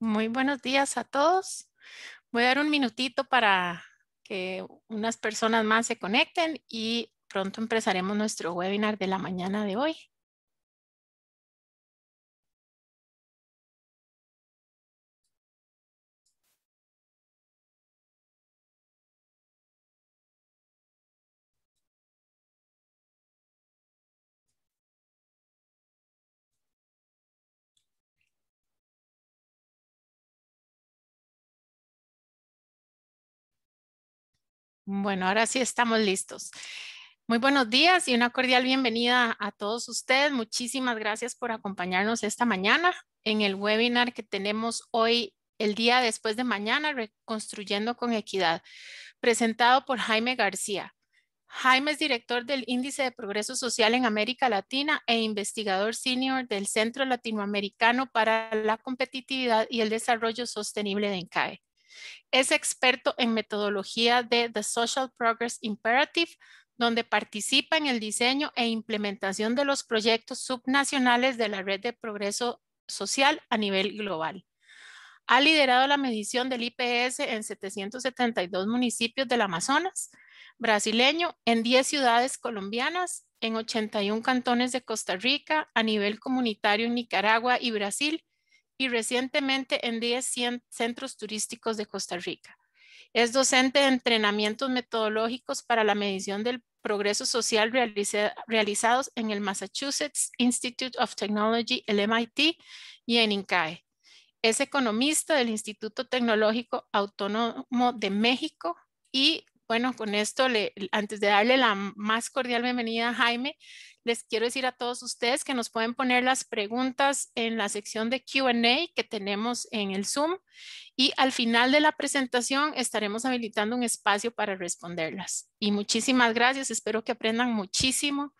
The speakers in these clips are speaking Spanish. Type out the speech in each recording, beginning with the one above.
Muy buenos días a todos. Voy a dar un minutito para que unas personas más se conecten y pronto empezaremos nuestro webinar de la mañana de hoy. Bueno, ahora sí estamos listos. Muy buenos días y una cordial bienvenida a todos ustedes. Muchísimas gracias por acompañarnos esta mañana en el webinar que tenemos hoy, el día después de mañana, Reconstruyendo con Equidad, presentado por Jaime García. Jaime es director del Índice de Progreso Social en América Latina e investigador senior del Centro Latinoamericano para la Competitividad y el Desarrollo Sostenible de ENCAE. Es experto en metodología de The Social Progress Imperative, donde participa en el diseño e implementación de los proyectos subnacionales de la Red de Progreso Social a nivel global. Ha liderado la medición del IPS en 772 municipios del Amazonas brasileño, en 10 ciudades colombianas, en 81 cantones de Costa Rica, a nivel comunitario en Nicaragua y Brasil y recientemente en 10 centros turísticos de Costa Rica. Es docente de entrenamientos metodológicos para la medición del progreso social realizados en el Massachusetts Institute of Technology, el MIT, y en INCAE. Es economista del Instituto Tecnológico Autónomo de México y bueno, con esto, antes de darle la más cordial bienvenida a Jaime, les quiero decir a todos ustedes que nos pueden poner las preguntas en la sección de Q&A que tenemos en el Zoom y al final de la presentación estaremos habilitando un espacio para responderlas. Y muchísimas gracias, espero que aprendan muchísimo.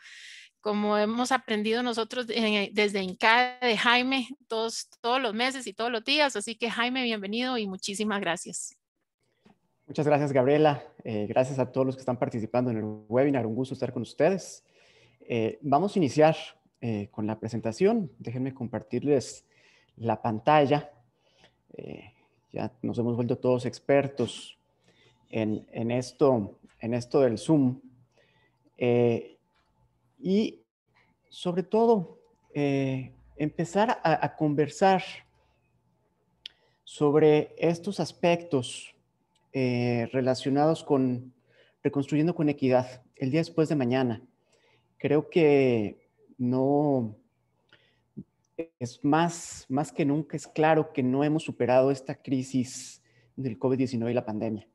Como hemos aprendido nosotros desde INCA de Jaime todos, todos los meses y todos los días. Así que Jaime, bienvenido y muchísimas gracias. Muchas gracias, Gabriela. Eh, gracias a todos los que están participando en el webinar. Un gusto estar con ustedes. Eh, vamos a iniciar eh, con la presentación. Déjenme compartirles la pantalla. ya nos hemos vuelto todos expertos en, esto, en esto del Zoom. y sobre todo, empezar a conversar sobre estos aspectos eh, relacionados con Reconstruyendo con Equidad, el día después de mañana. Creo que no es más, más que nunca, es claro que no hemos superado esta crisis del COVID-19 y la pandemia.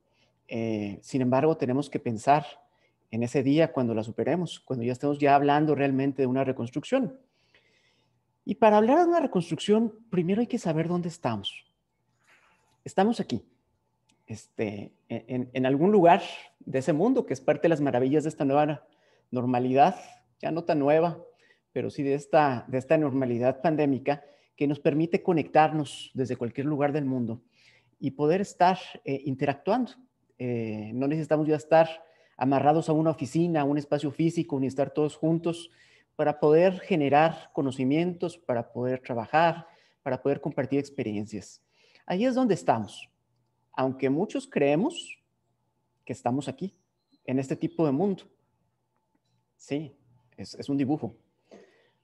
Eh, sin embargo, tenemos que pensar en ese día cuando la superemos, cuando ya estemos ya hablando realmente de una reconstrucción. Y para hablar de una reconstrucción, primero hay que saber dónde estamos. Estamos aquí este, e-, en, algún lugar de ese mundo que es parte de las maravillas de esta nueva normalidad, ya no tan nueva, pero sí de esta, de esta normalidad pandémica que nos permite conectarnos desde cualquier lugar del mundo y poder estar eh, interactuando. Eh, no necesitamos ya estar amarrados a una oficina, a un espacio físico, ni estar todos juntos para poder generar conocimientos, para poder trabajar, para poder compartir experiencias. Ahí es donde estamos aunque muchos creemos que estamos aquí, en este tipo de mundo. Sí, es, un dibujo.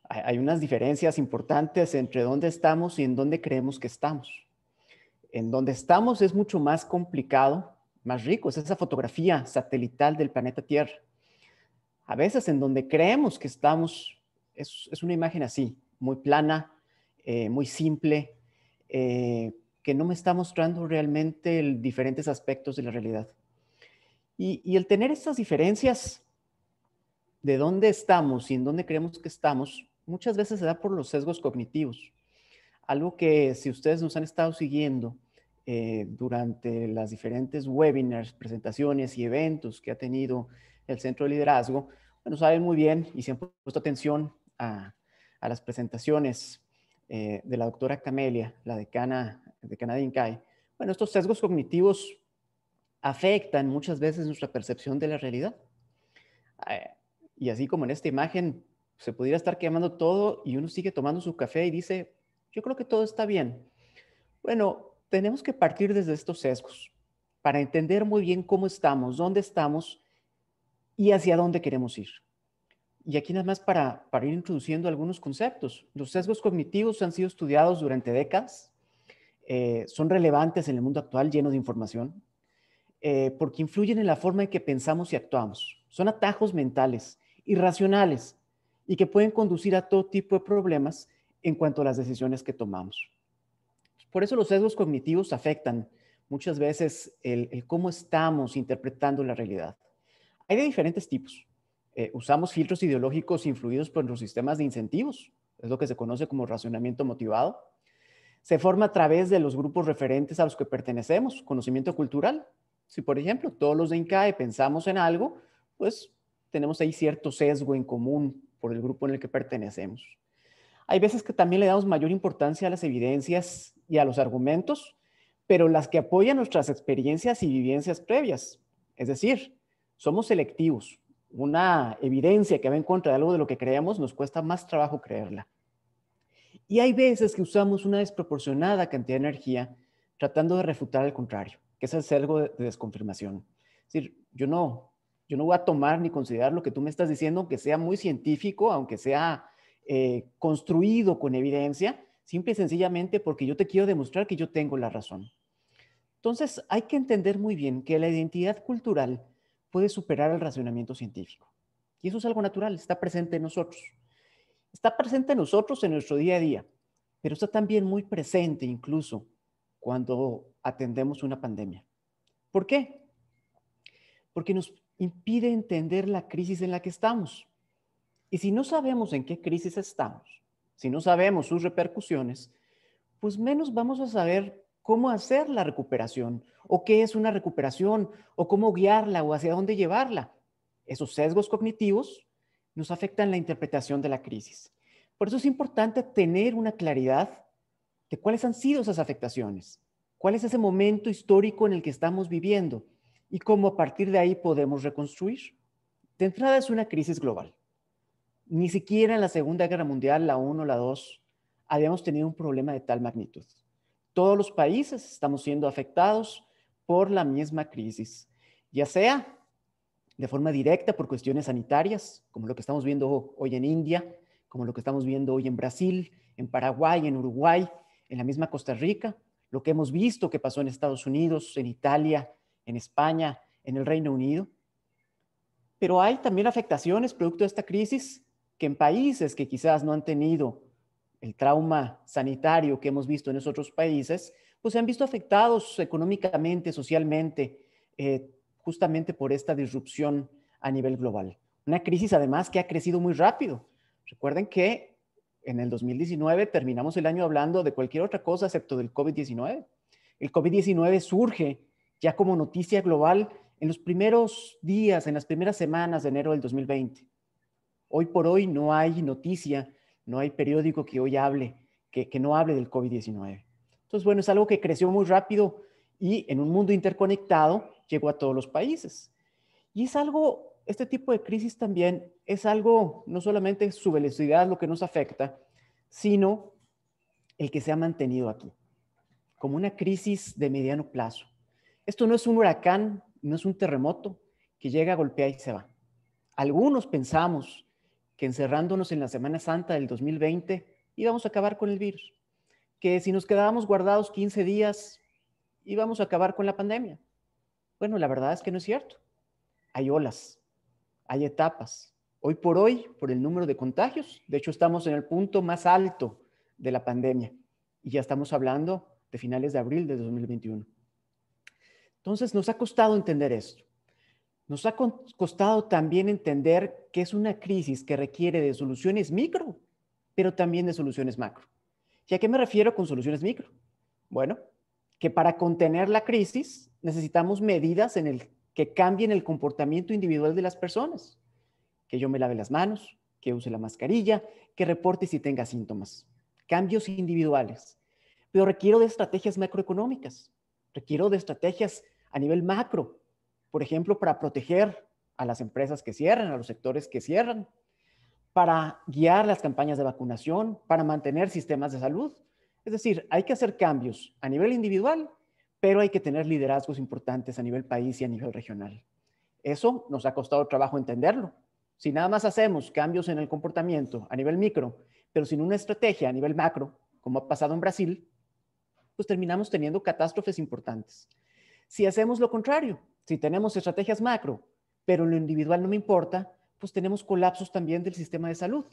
Hay, unas diferencias importantes entre dónde estamos y en dónde creemos que estamos. En dónde estamos es mucho más complicado, más rico, es esa fotografía satelital del planeta Tierra. A veces en dónde creemos que estamos es, una imagen así, muy plana, eh, muy simple, eh, que no me está mostrando realmente diferentes aspectos de la realidad. Y, el tener estas diferencias de dónde estamos y en dónde creemos que estamos, muchas veces se da por los sesgos cognitivos. Algo que si ustedes nos han estado siguiendo, eh, durante las diferentes webinars, presentaciones y eventos que ha tenido el Centro de Liderazgo, bueno, saben muy bien y siempre han puesto atención a, las presentaciones eh, de la doctora Camelia, la decana de que nadie cae. Bueno, estos sesgos cognitivos afectan muchas veces nuestra percepción de la realidad. Eh, y así como en esta imagen se pudiera estar quemando todo y uno sigue tomando su café y dice, yo creo que todo está bien. Bueno, tenemos que partir desde estos sesgos para entender muy bien cómo estamos, dónde estamos y hacia dónde queremos ir. Y aquí nada más para, para ir introduciendo algunos conceptos. Los sesgos cognitivos han sido estudiados durante décadas eh, son relevantes en el mundo actual, lleno de información, eh, porque influyen en la forma en que pensamos y actuamos. Son atajos mentales, irracionales, y que pueden conducir a todo tipo de problemas en cuanto a las decisiones que tomamos. Por eso los sesgos cognitivos afectan muchas veces el, cómo estamos interpretando la realidad. Hay de diferentes tipos. Eh, usamos filtros ideológicos influidos por nuestros sistemas de incentivos, es lo que se conoce como racionamiento motivado se forma a través de los grupos referentes a los que pertenecemos, conocimiento cultural. Si, por ejemplo, todos los de INCAE pensamos en algo, pues tenemos ahí cierto sesgo en común por el grupo en el que pertenecemos. Hay veces que también le damos mayor importancia a las evidencias y a los argumentos, pero las que apoyan nuestras experiencias y vivencias previas. Es decir, somos selectivos. Una evidencia que va en contra de algo de lo que creemos nos cuesta más trabajo creerla. Y hay veces que usamos una desproporcionada cantidad de energía tratando de refutar al contrario, que es el algo de, desconfirmación. Es decir, yo no, yo no voy a tomar ni considerar lo que tú me estás diciendo, aunque sea muy científico, aunque sea eh, construido con evidencia, simple y sencillamente porque yo te quiero demostrar que yo tengo la razón. Entonces, hay que entender muy bien que la identidad cultural puede superar el racionamiento científico. Y eso es algo natural, está presente en nosotros está presente en nosotros en nuestro día a día, pero está también muy presente incluso cuando atendemos una pandemia. ¿Por qué? Porque nos impide entender la crisis en la que estamos. Y si no sabemos en qué crisis estamos, si no sabemos sus repercusiones, pues menos vamos a saber cómo hacer la recuperación o qué es una recuperación o cómo guiarla o hacia dónde llevarla. Esos sesgos cognitivos nos afectan la interpretación de la crisis. Por eso es importante tener una claridad de cuáles han sido esas afectaciones, cuál es ese momento histórico en el que estamos viviendo y cómo a partir de ahí podemos reconstruir. De entrada es una crisis global. Ni siquiera en la Segunda Guerra Mundial, la 1, la 2, habíamos tenido un problema de tal magnitud. Todos los países estamos siendo afectados por la misma crisis, ya sea de forma directa por cuestiones sanitarias, como lo que estamos viendo hoy en India, como lo que estamos viendo hoy en Brasil, en Paraguay, en Uruguay, en la misma Costa Rica, lo que hemos visto que pasó en Estados Unidos, en Italia, en España, en el Reino Unido. Pero hay también afectaciones producto de esta crisis que en países que quizás no han tenido el trauma sanitario que hemos visto en esos otros países, pues se han visto afectados económicamente, socialmente, eh, justamente por esta disrupción a nivel global. Una crisis además que ha crecido muy rápido. Recuerden que en el 2019 terminamos el año hablando de cualquier otra cosa excepto del COVID-19. El COVID-19 surge ya como noticia global en los primeros días, en las primeras semanas de enero del 2020. Hoy por hoy no hay noticia, no hay periódico que hoy hable, que, no hable del COVID-19. Entonces, bueno, es algo que creció muy rápido y en un mundo interconectado, llegó a todos los países. Y es algo, este tipo de crisis también es algo, no solamente su velocidad lo que nos afecta, sino el que se ha mantenido aquí, como una crisis de mediano plazo. Esto no es un huracán, no es un terremoto que llega, a golpear y se va. Algunos pensamos que encerrándonos en la Semana Santa del 2020 íbamos a acabar con el virus, que si nos quedábamos guardados 15 días íbamos a acabar con la pandemia. Bueno, la verdad es que no es cierto. Hay olas, hay etapas. Hoy por hoy, por el número de contagios, de hecho estamos en el punto más alto de la pandemia y ya estamos hablando de finales de abril de 2021. Entonces nos ha costado entender esto. Nos ha costado también entender que es una crisis que requiere de soluciones micro, pero también de soluciones macro. ¿Y a qué me refiero con soluciones micro? Bueno, que para contener la crisis necesitamos medidas en el que cambien el comportamiento individual de las personas. Que yo me lave las manos, que use la mascarilla, que reporte si tenga síntomas. Cambios individuales. Pero requiero de estrategias macroeconómicas. Requiero de estrategias a nivel macro. Por ejemplo, para proteger a las empresas que cierran, a los sectores que cierran, para guiar las campañas de vacunación, para mantener sistemas de salud. Es decir, hay que hacer cambios a nivel individual pero hay que tener liderazgos importantes a nivel país y a nivel regional. Eso nos ha costado trabajo entenderlo. Si nada más hacemos cambios en el comportamiento a nivel micro, pero sin una estrategia a nivel macro, como ha pasado en Brasil, pues terminamos teniendo catástrofes importantes. Si hacemos lo contrario, si tenemos estrategias macro, pero lo individual no me importa, pues tenemos colapsos también del sistema de salud.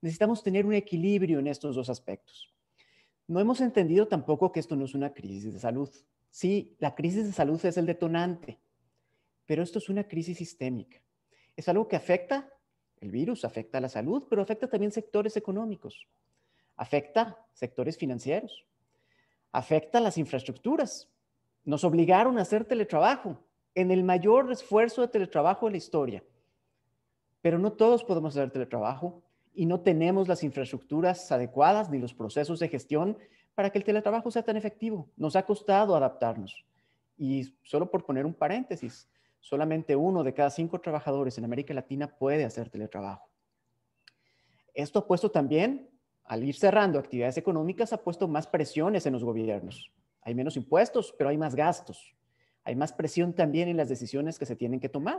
Necesitamos tener un equilibrio en estos dos aspectos. No hemos entendido tampoco que esto no es una crisis de salud, Sí, la crisis de salud es el detonante, pero esto es una crisis sistémica. Es algo que afecta, el virus afecta la salud, pero afecta también sectores económicos, afecta sectores financieros, afecta las infraestructuras. Nos obligaron a hacer teletrabajo en el mayor esfuerzo de teletrabajo de la historia. Pero no todos podemos hacer teletrabajo, y no tenemos las infraestructuras adecuadas ni los procesos de gestión para que el teletrabajo sea tan efectivo. Nos ha costado adaptarnos. Y solo por poner un paréntesis, solamente uno de cada cinco trabajadores en América Latina puede hacer teletrabajo. Esto ha puesto también, al ir cerrando actividades económicas, ha puesto más presiones en los gobiernos. Hay menos impuestos, pero hay más gastos. Hay más presión también en las decisiones que se tienen que tomar.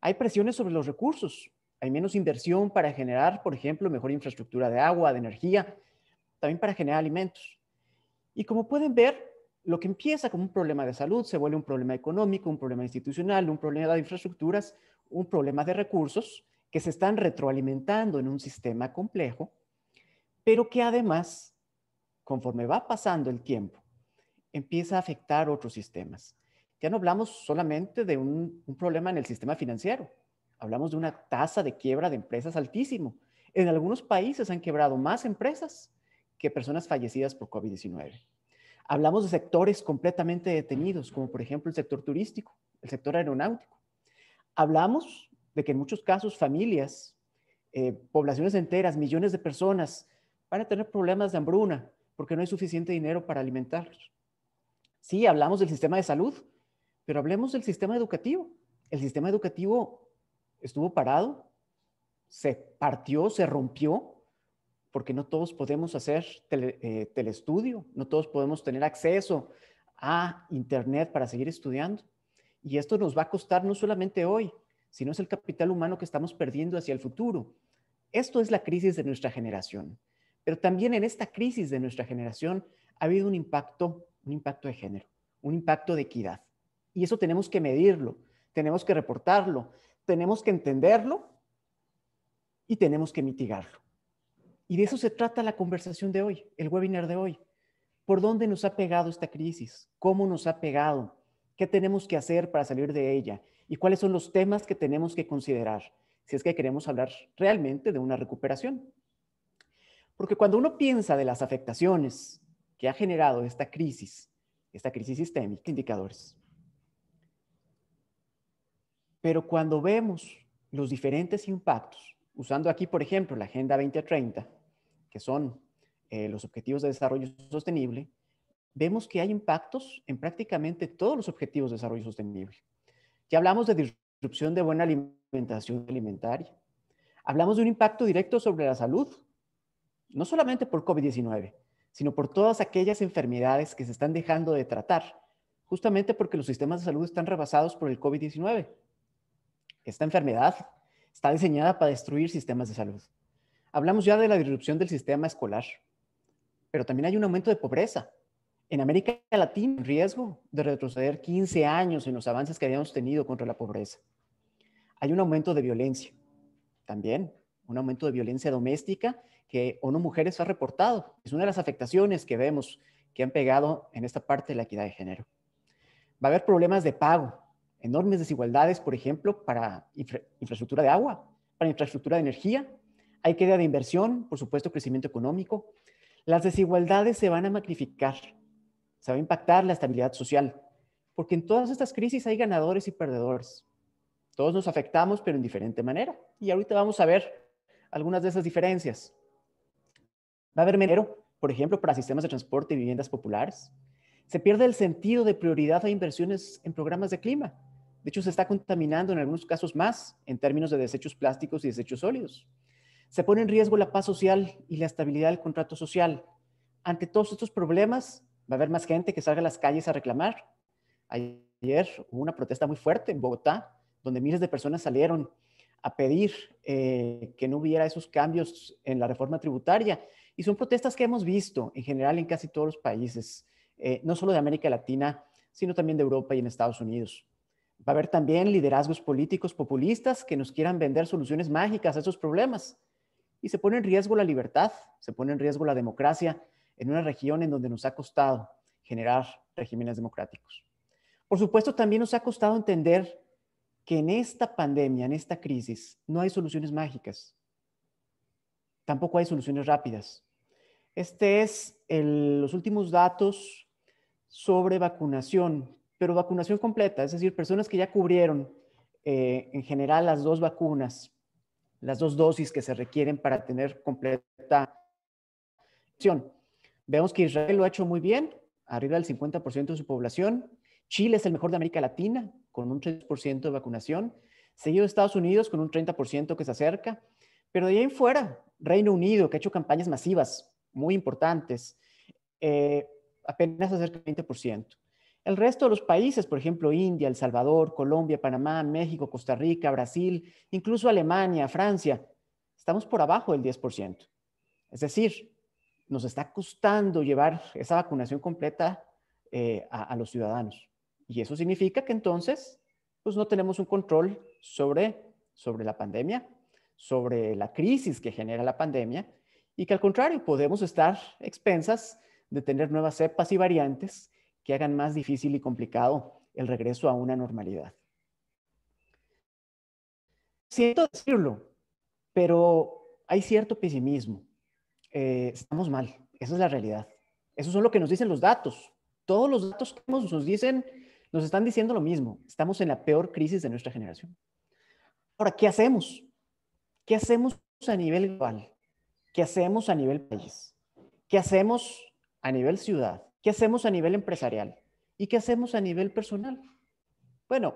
Hay presiones sobre los recursos hay menos inversión para generar, por ejemplo, mejor infraestructura de agua, de energía, también para generar alimentos. Y como pueden ver, lo que empieza como un problema de salud se vuelve un problema económico, un problema institucional, un problema de infraestructuras, un problema de recursos que se están retroalimentando en un sistema complejo, pero que además, conforme va pasando el tiempo, empieza a afectar otros sistemas. Ya no hablamos solamente de un, un problema en el sistema financiero, Hablamos de una tasa de quiebra de empresas altísimo. En algunos países han quebrado más empresas que personas fallecidas por COVID-19. Hablamos de sectores completamente detenidos, como por ejemplo el sector turístico, el sector aeronáutico. Hablamos de que en muchos casos familias, eh, poblaciones enteras, millones de personas van a tener problemas de hambruna porque no hay suficiente dinero para alimentarlos. Sí, hablamos del sistema de salud, pero hablemos del sistema educativo. El sistema educativo estuvo parado, se partió, se rompió, porque no todos podemos hacer tele, eh, telestudio, no todos podemos tener acceso a Internet para seguir estudiando. Y esto nos va a costar no solamente hoy, sino es el capital humano que estamos perdiendo hacia el futuro. Esto es la crisis de nuestra generación. Pero también en esta crisis de nuestra generación ha habido un impacto, un impacto de género, un impacto de equidad. Y eso tenemos que medirlo, tenemos que reportarlo, tenemos que entenderlo y tenemos que mitigarlo. Y de eso se trata la conversación de hoy, el webinar de hoy. ¿Por dónde nos ha pegado esta crisis? ¿Cómo nos ha pegado? ¿Qué tenemos que hacer para salir de ella? ¿Y cuáles son los temas que tenemos que considerar si es que queremos hablar realmente de una recuperación? Porque cuando uno piensa de las afectaciones que ha generado esta crisis, esta crisis sistémica, indicadores, pero cuando vemos los diferentes impactos, usando aquí, por ejemplo, la Agenda 2030, que son eh, los Objetivos de Desarrollo Sostenible, vemos que hay impactos en prácticamente todos los Objetivos de Desarrollo Sostenible. Ya hablamos de disrupción de buena alimentación alimentaria. Hablamos de un impacto directo sobre la salud, no solamente por COVID-19, sino por todas aquellas enfermedades que se están dejando de tratar, justamente porque los sistemas de salud están rebasados por el COVID-19. Esta enfermedad está diseñada para destruir sistemas de salud. Hablamos ya de la disrupción del sistema escolar, pero también hay un aumento de pobreza. En América Latina, riesgo de retroceder 15 años en los avances que habíamos tenido contra la pobreza. Hay un aumento de violencia, también un aumento de violencia doméstica que ONU Mujeres ha reportado. Es una de las afectaciones que vemos que han pegado en esta parte de la equidad de género. Va a haber problemas de pago enormes desigualdades, por ejemplo, para infraestructura de agua, para infraestructura de energía, hay queda de inversión, por supuesto, crecimiento económico. Las desigualdades se van a magnificar, se va a impactar la estabilidad social, porque en todas estas crisis hay ganadores y perdedores. Todos nos afectamos, pero en diferente manera. Y ahorita vamos a ver algunas de esas diferencias. Va a haber menero, por ejemplo, para sistemas de transporte y viviendas populares. Se pierde el sentido de prioridad a inversiones en programas de clima. De hecho, se está contaminando en algunos casos más en términos de desechos plásticos y desechos sólidos. Se pone en riesgo la paz social y la estabilidad del contrato social. Ante todos estos problemas, va a haber más gente que salga a las calles a reclamar. Ayer hubo una protesta muy fuerte en Bogotá, donde miles de personas salieron a pedir eh, que no hubiera esos cambios en la reforma tributaria. Y son protestas que hemos visto en general en casi todos los países. Eh, no solo de América Latina, sino también de Europa y en Estados Unidos. Va a haber también liderazgos políticos populistas que nos quieran vender soluciones mágicas a esos problemas. Y se pone en riesgo la libertad, se pone en riesgo la democracia en una región en donde nos ha costado generar regímenes democráticos. Por supuesto, también nos ha costado entender que en esta pandemia, en esta crisis, no hay soluciones mágicas. Tampoco hay soluciones rápidas. Este es los últimos datos sobre vacunación, pero vacunación completa, es decir, personas que ya cubrieron eh, en general las dos vacunas, las dos dosis que se requieren para tener completa vacunación. Vemos que Israel lo ha hecho muy bien, arriba del 50% de su población. Chile es el mejor de América Latina, con un 3% de vacunación, seguido Estados Unidos con un 30% que se acerca, pero de ahí en fuera, Reino Unido, que ha hecho campañas masivas muy importantes, eh, apenas acerca del 20%. El resto de los países, por ejemplo, India, El Salvador, Colombia, Panamá, México, Costa Rica, Brasil, incluso Alemania, Francia, estamos por abajo del 10%. Es decir, nos está costando llevar esa vacunación completa eh, a, los ciudadanos. Y eso significa que entonces, pues no tenemos un control sobre, sobre la pandemia, sobre la crisis que genera la pandemia, y que al contrario, podemos estar expensas de tener nuevas cepas y variantes que hagan más difícil y complicado el regreso a una normalidad. Siento decirlo, pero hay cierto pesimismo. Eh, estamos mal, esa es la realidad. Eso es lo que nos dicen los datos. Todos los datos que nos dicen nos están diciendo lo mismo. Estamos en la peor crisis de nuestra generación. Ahora, ¿qué hacemos? ¿Qué hacemos a nivel global? ¿Qué hacemos a nivel país? ¿Qué hacemos a nivel ciudad? ¿Qué hacemos a nivel empresarial? ¿Y qué hacemos a nivel personal? Bueno,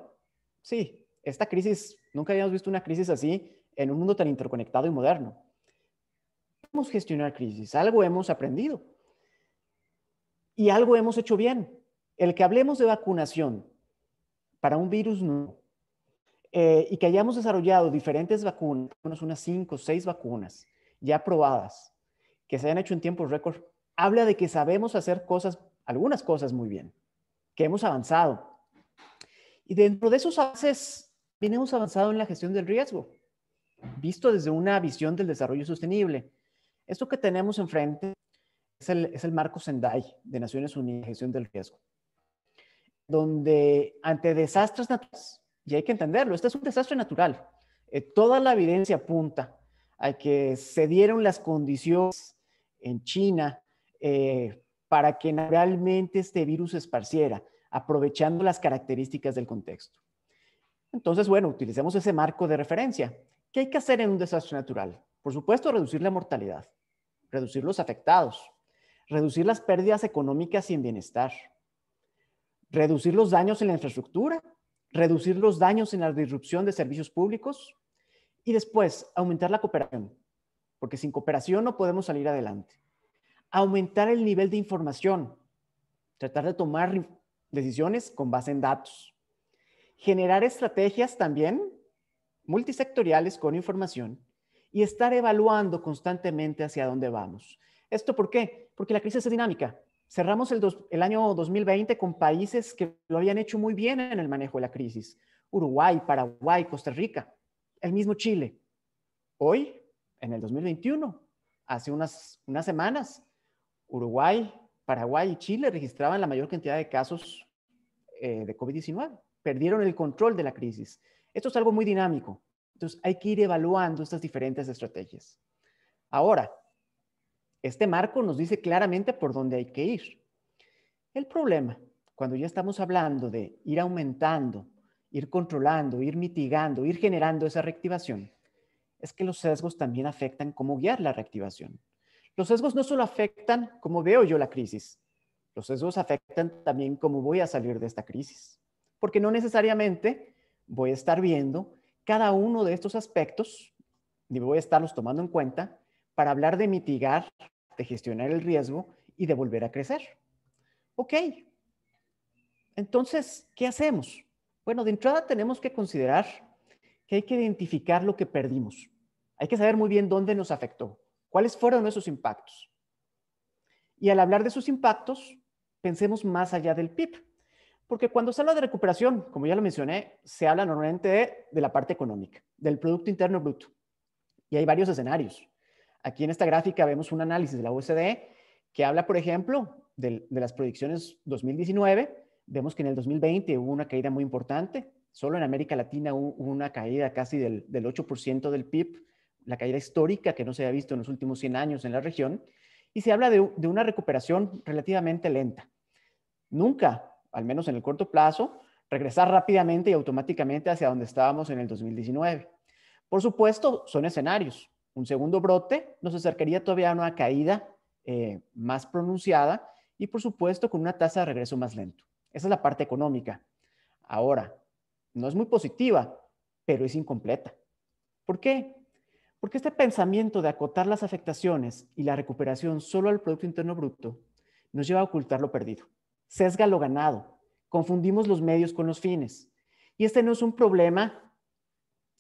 sí, esta crisis, nunca habíamos visto una crisis así en un mundo tan interconectado y moderno. hemos gestionar crisis, algo hemos aprendido y algo hemos hecho bien. El que hablemos de vacunación para un virus nuevo eh, y que hayamos desarrollado diferentes vacunas, unas cinco o seis vacunas ya probadas, que se hayan hecho en tiempos récord, habla de que sabemos hacer cosas, algunas cosas muy bien, que hemos avanzado. Y dentro de esos avances, bien hemos avanzado en la gestión del riesgo, visto desde una visión del desarrollo sostenible. Esto que tenemos enfrente es el, marco Sendai de Naciones Unidas, gestión del riesgo, donde ante desastres naturales, y hay que entenderlo, este es un desastre natural, eh, toda la evidencia apunta a que se dieron las condiciones en China eh, para que realmente este virus se esparciera, aprovechando las características del contexto. Entonces, bueno, utilicemos ese marco de referencia. ¿Qué hay que hacer en un desastre natural? Por supuesto, reducir la mortalidad, reducir los afectados, reducir las pérdidas económicas y en bienestar, reducir los daños en la infraestructura, reducir los daños en la disrupción de servicios públicos y después aumentar la cooperación, porque sin cooperación no podemos salir adelante aumentar el nivel de información, tratar de tomar decisiones con base en datos, generar estrategias también multisectoriales con información y estar evaluando constantemente hacia dónde vamos. ¿Esto por qué? Porque la crisis es dinámica. Cerramos el, año 2020 con países que lo habían hecho muy bien en el manejo de la crisis. Uruguay, Paraguay, Costa Rica, el mismo Chile. Hoy, en el 2021, hace unas, unas semanas, Uruguay, Paraguay y Chile registraban la mayor cantidad de casos eh, de COVID-19. Perdieron el control de la crisis. Esto es algo muy dinámico. Entonces hay que ir evaluando estas diferentes estrategias. Ahora, este marco nos dice claramente por dónde hay que ir. El problema, cuando ya estamos hablando de ir aumentando, ir controlando, ir mitigando, ir generando esa reactivación, es que los sesgos también afectan cómo guiar la reactivación. Los sesgos no solo afectan cómo veo yo la crisis, los sesgos afectan también cómo voy a salir de esta crisis, porque no necesariamente voy a estar viendo cada uno de estos aspectos, ni voy a estarlos tomando en cuenta para hablar de mitigar, de gestionar el riesgo y de volver a crecer. Ok, entonces, ¿qué hacemos? Bueno, de entrada tenemos que considerar que hay que identificar lo que perdimos. Hay que saber muy bien dónde nos afectó. ¿Cuáles fueron esos impactos? Y al hablar de sus impactos, pensemos más allá del PIB, porque cuando se habla de recuperación, como ya lo mencioné, se habla normalmente de, la parte económica, del Producto Interno Bruto. Y hay varios escenarios. Aquí en esta gráfica vemos un análisis de la OSDE que habla, por ejemplo, de, las proyecciones 2019. Vemos que en el 2020 hubo una caída muy importante. Solo en América Latina hubo una caída casi del 8% del PIB la caída histórica que no se ha visto en los últimos 100 años en la región, y se habla de, una recuperación relativamente lenta. Nunca, al menos en el corto plazo, regresar rápidamente y automáticamente hacia donde estábamos en el 2019. Por supuesto, son escenarios. Un segundo brote nos acercaría todavía a una caída eh, más pronunciada y, por supuesto, con una tasa de regreso más lento. Esa es la parte económica. Ahora, no es muy positiva, pero es incompleta. ¿Por qué? Porque este pensamiento de acotar las afectaciones y la recuperación solo al Producto Interno Bruto nos lleva a ocultar lo perdido, sesga lo ganado, confundimos los medios con los fines. Y este no es un problema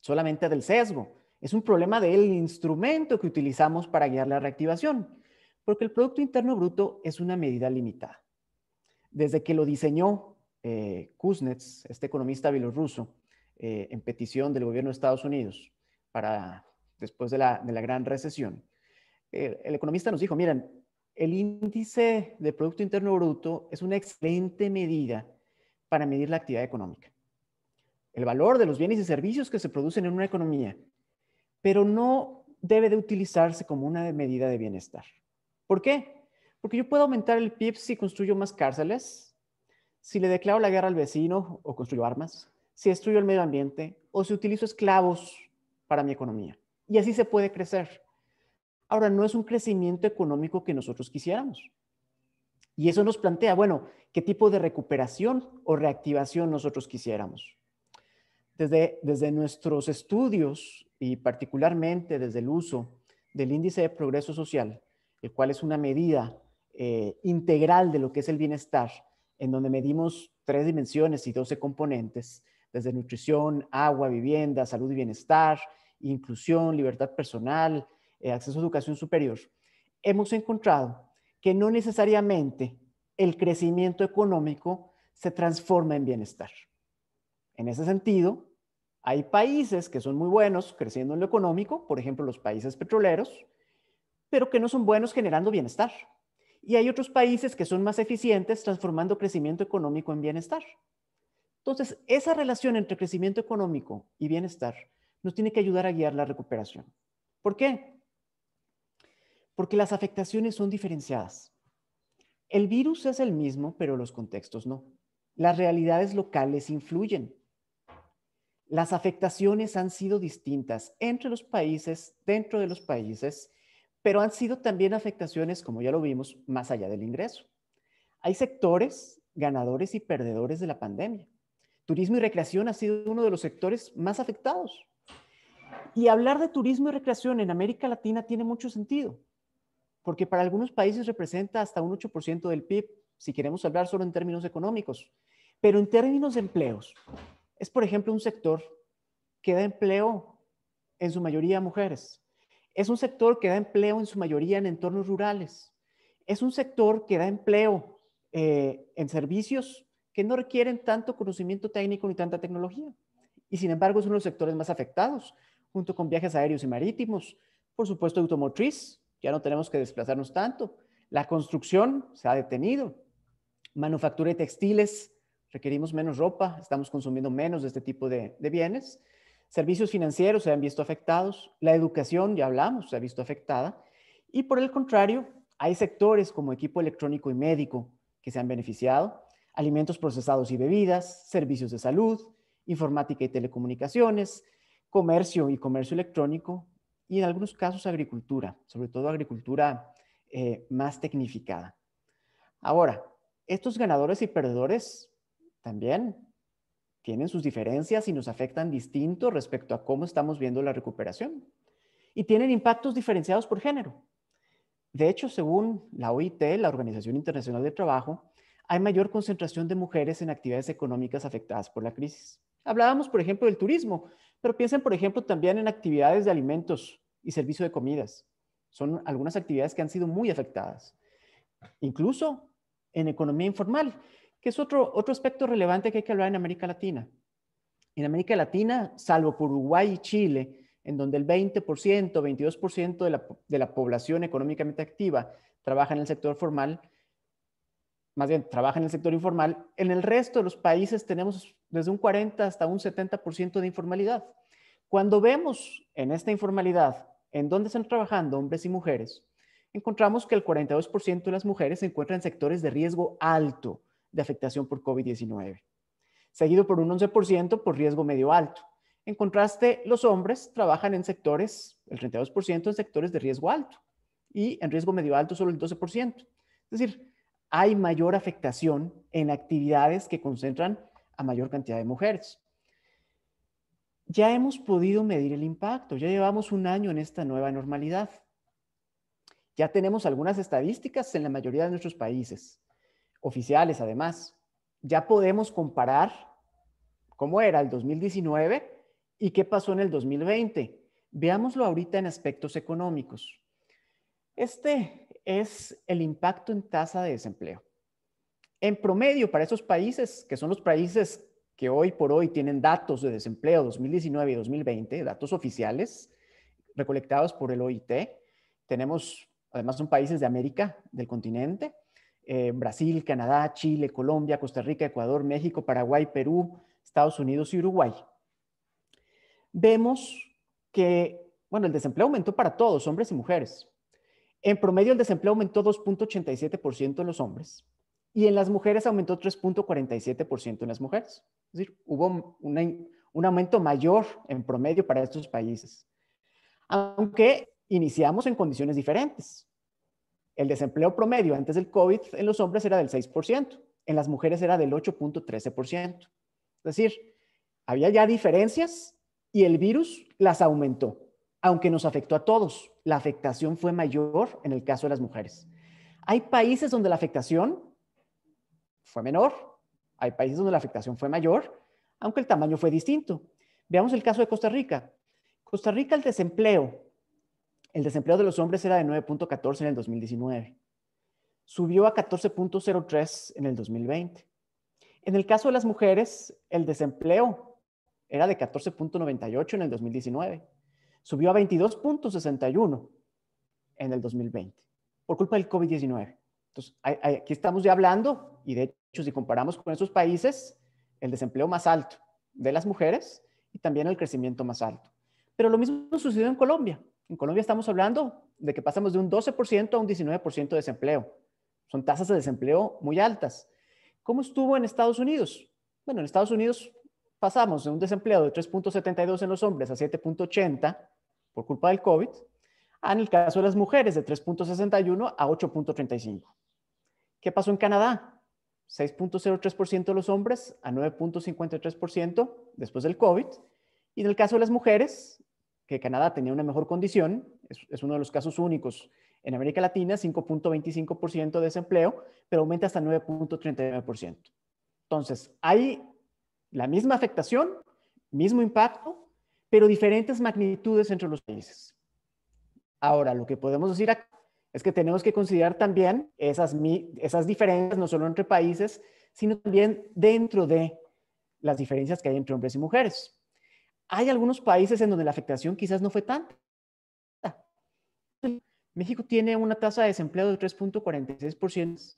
solamente del sesgo, es un problema del instrumento que utilizamos para guiar la reactivación, porque el Producto Interno Bruto es una medida limitada. Desde que lo diseñó eh, Kuznets, este economista bielorruso, eh, en petición del gobierno de Estados Unidos para después de la, gran recesión, el, el economista nos dijo, miren, el índice de Producto Interno Bruto es una excelente medida para medir la actividad económica. El valor de los bienes y servicios que se producen en una economía, pero no debe de utilizarse como una medida de bienestar. ¿Por qué? Porque yo puedo aumentar el PIB si construyo más cárceles, si le declaro la guerra al vecino o construyo armas, si destruyo el medio ambiente o si utilizo esclavos para mi economía. Y así se puede crecer. Ahora, no es un crecimiento económico que nosotros quisiéramos. Y eso nos plantea, bueno, ¿qué tipo de recuperación o reactivación nosotros quisiéramos? Desde, desde nuestros estudios y particularmente desde el uso del índice de progreso social, el cual es una medida eh, integral de lo que es el bienestar, en donde medimos tres dimensiones y doce componentes, desde nutrición, agua, vivienda, salud y bienestar, inclusión, libertad personal, eh, acceso a educación superior, hemos encontrado que no necesariamente el crecimiento económico se transforma en bienestar. En ese sentido, hay países que son muy buenos creciendo en lo económico, por ejemplo los países petroleros, pero que no son buenos generando bienestar. Y hay otros países que son más eficientes transformando crecimiento económico en bienestar. Entonces, esa relación entre crecimiento económico y bienestar nos tiene que ayudar a guiar la recuperación. ¿Por qué? Porque las afectaciones son diferenciadas. El virus es el mismo, pero los contextos no. Las realidades locales influyen. Las afectaciones han sido distintas entre los países, dentro de los países, pero han sido también afectaciones, como ya lo vimos, más allá del ingreso. Hay sectores ganadores y perdedores de la pandemia. Turismo y recreación ha sido uno de los sectores más afectados y hablar de turismo y recreación en América Latina tiene mucho sentido, porque para algunos países representa hasta un 8% del PIB, si queremos hablar solo en términos económicos, pero en términos de empleos, es por ejemplo un sector que da empleo en su mayoría a mujeres, es un sector que da empleo en su mayoría en entornos rurales, es un sector que da empleo eh, en servicios que no requieren tanto conocimiento técnico ni tanta tecnología. Y sin embargo, es uno de los sectores más afectados junto con viajes aéreos y marítimos, por supuesto automotriz, ya no tenemos que desplazarnos tanto, la construcción se ha detenido, manufactura y textiles, requerimos menos ropa, estamos consumiendo menos de este tipo de, de bienes, servicios financieros se han visto afectados, la educación, ya hablamos, se ha visto afectada, y por el contrario, hay sectores como equipo electrónico y médico que se han beneficiado, alimentos procesados y bebidas, servicios de salud, informática y telecomunicaciones, comercio y comercio electrónico y en algunos casos agricultura, sobre todo agricultura eh, más tecnificada. Ahora, estos ganadores y perdedores también tienen sus diferencias y nos afectan distinto respecto a cómo estamos viendo la recuperación. Y tienen impactos diferenciados por género. De hecho, según la OIT, la Organización Internacional de Trabajo, hay mayor concentración de mujeres en actividades económicas afectadas por la crisis. Hablábamos, por ejemplo, del turismo, pero piensen, por ejemplo, también en actividades de alimentos y servicio de comidas. Son algunas actividades que han sido muy afectadas. Incluso en economía informal, que es otro, otro aspecto relevante que hay que hablar en América Latina. En América Latina, salvo por Uruguay y Chile, en donde el 20%, 22% de la, de la población económicamente activa trabaja en el sector formal, más bien trabaja en el sector informal, en el resto de los países tenemos desde un 40 hasta un 70% de informalidad. Cuando vemos en esta informalidad en dónde están trabajando hombres y mujeres, encontramos que el 42% de las mujeres se encuentran en sectores de riesgo alto de afectación por COVID-19, seguido por un 11% por riesgo medio alto. En contraste, los hombres trabajan en sectores, el 32% en sectores de riesgo alto y en riesgo medio alto solo el 12%. Es decir, hay mayor afectación en actividades que concentran a mayor cantidad de mujeres. Ya hemos podido medir el impacto, ya llevamos un año en esta nueva normalidad. Ya tenemos algunas estadísticas en la mayoría de nuestros países, oficiales además. Ya podemos comparar cómo era el 2019 y qué pasó en el 2020. Veámoslo ahorita en aspectos económicos. Este es el impacto en tasa de desempleo. En promedio, para esos países, que son los países que hoy por hoy tienen datos de desempleo 2019 y 2020, datos oficiales recolectados por el OIT, tenemos, además son países de América, del continente, eh, Brasil, Canadá, Chile, Colombia, Costa Rica, Ecuador, México, Paraguay, Perú, Estados Unidos y Uruguay. Vemos que, bueno, el desempleo aumentó para todos, hombres y mujeres, en promedio, el desempleo aumentó 2.87% en los hombres y en las mujeres aumentó 3.47% en las mujeres. Es decir, hubo un aumento mayor en promedio para estos países. Aunque iniciamos en condiciones diferentes. El desempleo promedio antes del COVID en los hombres era del 6%, en las mujeres era del 8.13%. Es decir, había ya diferencias y el virus las aumentó aunque nos afectó a todos. La afectación fue mayor en el caso de las mujeres. Hay países donde la afectación fue menor, hay países donde la afectación fue mayor, aunque el tamaño fue distinto. Veamos el caso de Costa Rica. Costa Rica el desempleo, el desempleo de los hombres era de 9.14 en el 2019. Subió a 14.03 en el 2020. En el caso de las mujeres, el desempleo era de 14.98 en el 2019 subió a 22.61 en el 2020 por culpa del COVID-19. Entonces, aquí estamos ya hablando, y de hecho, si comparamos con esos países, el desempleo más alto de las mujeres y también el crecimiento más alto. Pero lo mismo sucedió en Colombia. En Colombia estamos hablando de que pasamos de un 12% a un 19% de desempleo. Son tasas de desempleo muy altas. ¿Cómo estuvo en Estados Unidos? Bueno, en Estados Unidos pasamos de un desempleo de 3.72 en los hombres a 7.80 por culpa del COVID, en el caso de las mujeres de 3.61 a 8.35. ¿Qué pasó en Canadá? 6.03% de los hombres a 9.53% después del COVID. Y en el caso de las mujeres, que Canadá tenía una mejor condición, es, es uno de los casos únicos en América Latina, 5.25% de desempleo, pero aumenta hasta 9.39%. Entonces, hay la misma afectación, mismo impacto, pero diferentes magnitudes entre los países. Ahora, lo que podemos decir aquí es que tenemos que considerar también esas, esas diferencias, no solo entre países, sino también dentro de las diferencias que hay entre hombres y mujeres. Hay algunos países en donde la afectación quizás no fue tanta. México tiene una tasa de desempleo de 3.46%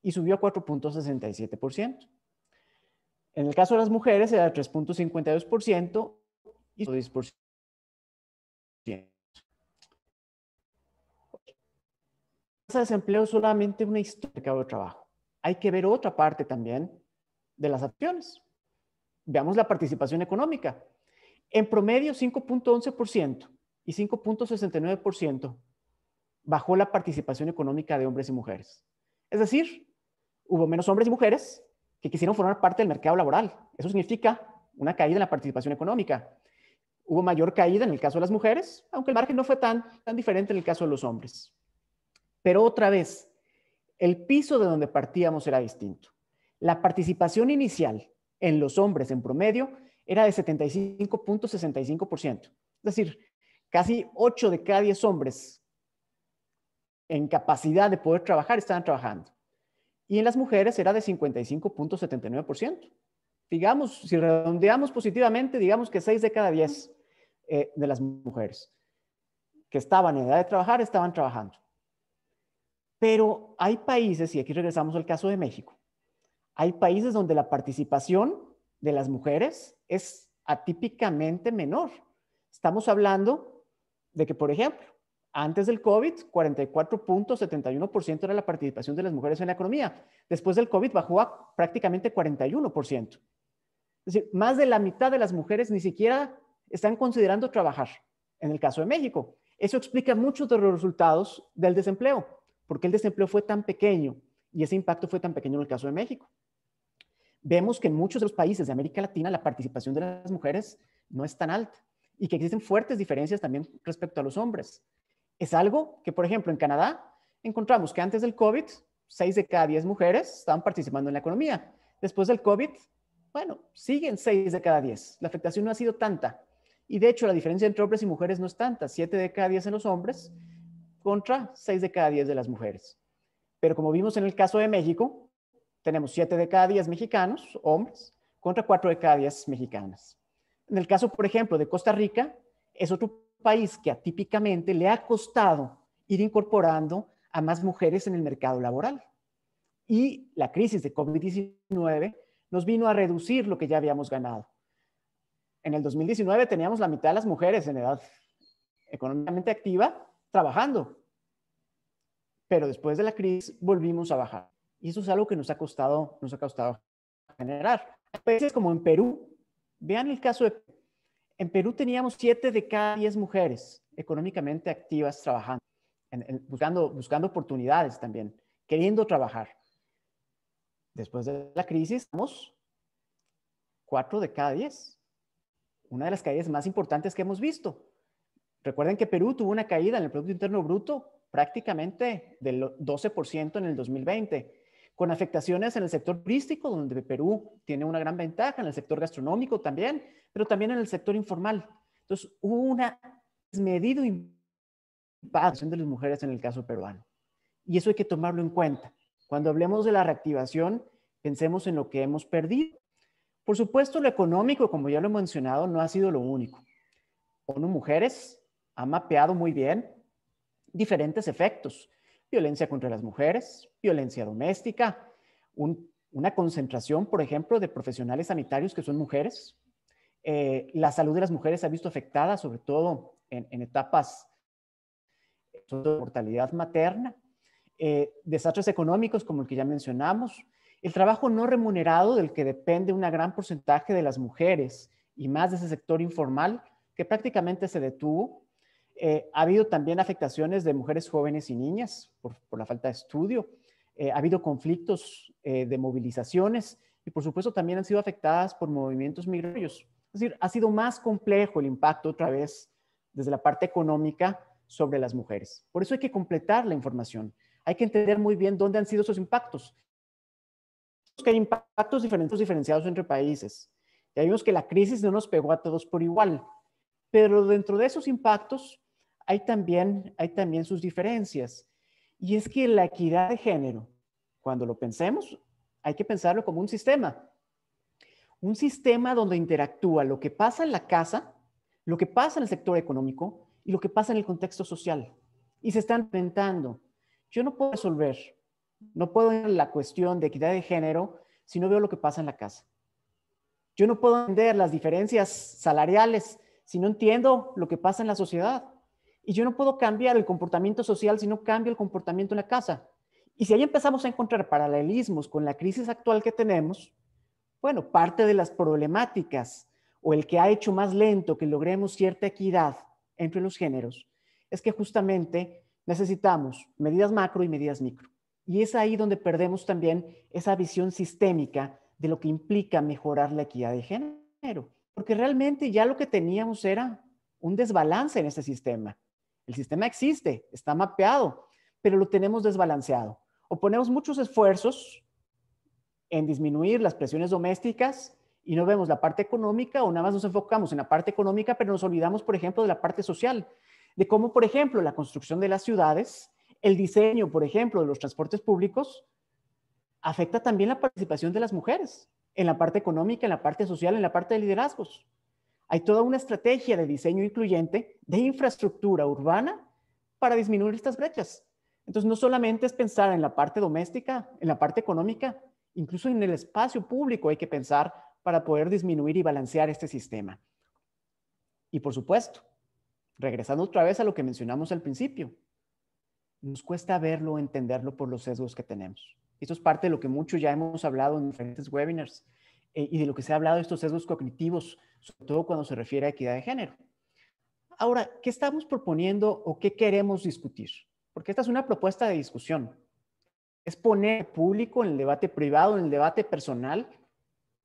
y subió a 4.67%. En el caso de las mujeres era 3.52% y 10%. Tasa de desempleo es solamente una historia del mercado de trabajo. Hay que ver otra parte también de las acciones. Veamos la participación económica. En promedio, 5.11% y 5.69% bajó la participación económica de hombres y mujeres. Es decir, hubo menos hombres y mujeres que quisieron formar parte del mercado laboral. Eso significa una caída en la participación económica hubo mayor caída en el caso de las mujeres, aunque el margen no fue tan, tan diferente en el caso de los hombres. Pero otra vez, el piso de donde partíamos era distinto. La participación inicial en los hombres en promedio era de 75.65%. Es decir, casi 8 de cada 10 hombres en capacidad de poder trabajar estaban trabajando. Y en las mujeres era de 55.79%. Digamos, si redondeamos positivamente, digamos que 6 de cada 10. Eh, de las mujeres que estaban en edad de trabajar, estaban trabajando. Pero hay países, y aquí regresamos al caso de México, hay países donde la participación de las mujeres es atípicamente menor. Estamos hablando de que, por ejemplo, antes del COVID, 44.71% era la participación de las mujeres en la economía. Después del COVID bajó a prácticamente 41%. Es decir, más de la mitad de las mujeres ni siquiera están considerando trabajar, en el caso de México. Eso explica muchos de los resultados del desempleo, porque el desempleo fue tan pequeño y ese impacto fue tan pequeño en el caso de México. Vemos que en muchos de los países de América Latina la participación de las mujeres no es tan alta y que existen fuertes diferencias también respecto a los hombres. Es algo que, por ejemplo, en Canadá encontramos que antes del COVID, 6 de cada 10 mujeres estaban participando en la economía. Después del COVID, bueno, siguen 6 de cada 10. La afectación no ha sido tanta, y de hecho, la diferencia entre hombres y mujeres no es tanta, Siete de cada diez en los hombres contra seis de cada diez de las mujeres. Pero como vimos en el caso de México, tenemos siete de cada 10 mexicanos, hombres, contra cuatro de cada diez mexicanas. En el caso, por ejemplo, de Costa Rica, es otro país que atípicamente le ha costado ir incorporando a más mujeres en el mercado laboral. Y la crisis de COVID-19 nos vino a reducir lo que ya habíamos ganado en el 2019 teníamos la mitad de las mujeres en edad económicamente activa trabajando. Pero después de la crisis volvimos a bajar. Y eso es algo que nos ha costado, nos ha costado generar. Países como en Perú, vean el caso de... En Perú teníamos 7 de cada 10 mujeres económicamente activas trabajando, buscando, buscando oportunidades también, queriendo trabajar. Después de la crisis, estamos 4 de cada 10 una de las caídas más importantes que hemos visto. Recuerden que Perú tuvo una caída en el Producto Interno Bruto prácticamente del 12% en el 2020, con afectaciones en el sector turístico, donde Perú tiene una gran ventaja, en el sector gastronómico también, pero también en el sector informal. Entonces, hubo una desmedido impacto de las mujeres en el caso peruano. Y eso hay que tomarlo en cuenta. Cuando hablemos de la reactivación, pensemos en lo que hemos perdido por supuesto, lo económico, como ya lo he mencionado, no ha sido lo único. ONU Mujeres ha mapeado muy bien diferentes efectos. Violencia contra las mujeres, violencia doméstica, una concentración, por ejemplo, de profesionales sanitarios que son mujeres. Eh, la salud de las mujeres se ha visto afectada, sobre todo en, etapas de mortalidad materna. Eh, desastres económicos como el que ya mencionamos, el trabajo no remunerado del que depende un gran porcentaje de las mujeres y más de ese sector informal que prácticamente se detuvo. Eh, ha habido también afectaciones de mujeres jóvenes y niñas por, la falta de estudio. Eh, ha habido conflictos eh, de movilizaciones y por supuesto también han sido afectadas por movimientos migratorios. Es decir, ha sido más complejo el impacto otra vez desde la parte económica sobre las mujeres. Por eso hay que completar la información. Hay que entender muy bien dónde han sido esos impactos que hay impactos diferentes diferenciados entre países. Ya vimos que la crisis no nos pegó a todos por igual, pero dentro de esos impactos hay también, hay también sus diferencias. Y es que la equidad de género, cuando lo pensemos, hay que pensarlo como un sistema. Un sistema donde interactúa lo que pasa en la casa, lo que pasa en el sector económico y lo que pasa en el contexto social. Y se están inventando. Yo no puedo resolver no puedo entender la cuestión de equidad de género si no veo lo que pasa en la casa. Yo no puedo entender las diferencias salariales si no entiendo lo que pasa en la sociedad. Y yo no puedo cambiar el comportamiento social si no cambio el comportamiento en la casa. Y si ahí empezamos a encontrar paralelismos con la crisis actual que tenemos, bueno, parte de las problemáticas o el que ha hecho más lento que logremos cierta equidad entre los géneros es que justamente necesitamos medidas macro y medidas micro. Y es ahí donde perdemos también esa visión sistémica de lo que implica mejorar la equidad de género, porque realmente ya lo que teníamos era un desbalance en ese sistema. El sistema existe, está mapeado, pero lo tenemos desbalanceado. O ponemos muchos esfuerzos en disminuir las presiones domésticas y no vemos la parte económica o nada más nos enfocamos en la parte económica, pero nos olvidamos, por ejemplo, de la parte social, de cómo, por ejemplo, la construcción de las ciudades el diseño, por ejemplo, de los transportes públicos afecta también la participación de las mujeres en la parte económica, en la parte social, en la parte de liderazgos. Hay toda una estrategia de diseño incluyente de infraestructura urbana para disminuir estas brechas. Entonces, no solamente es pensar en la parte doméstica, en la parte económica, incluso en el espacio público hay que pensar para poder disminuir y balancear este sistema. Y por supuesto, regresando otra vez a lo que mencionamos al principio, nos cuesta verlo, entenderlo por los sesgos que tenemos. Esto es parte de lo que mucho ya hemos hablado en diferentes webinars eh, y de lo que se ha hablado de estos sesgos cognitivos, sobre todo cuando se refiere a equidad de género. Ahora, ¿qué estamos proponiendo o qué queremos discutir? Porque esta es una propuesta de discusión. Es poner público en el debate privado, en el debate personal,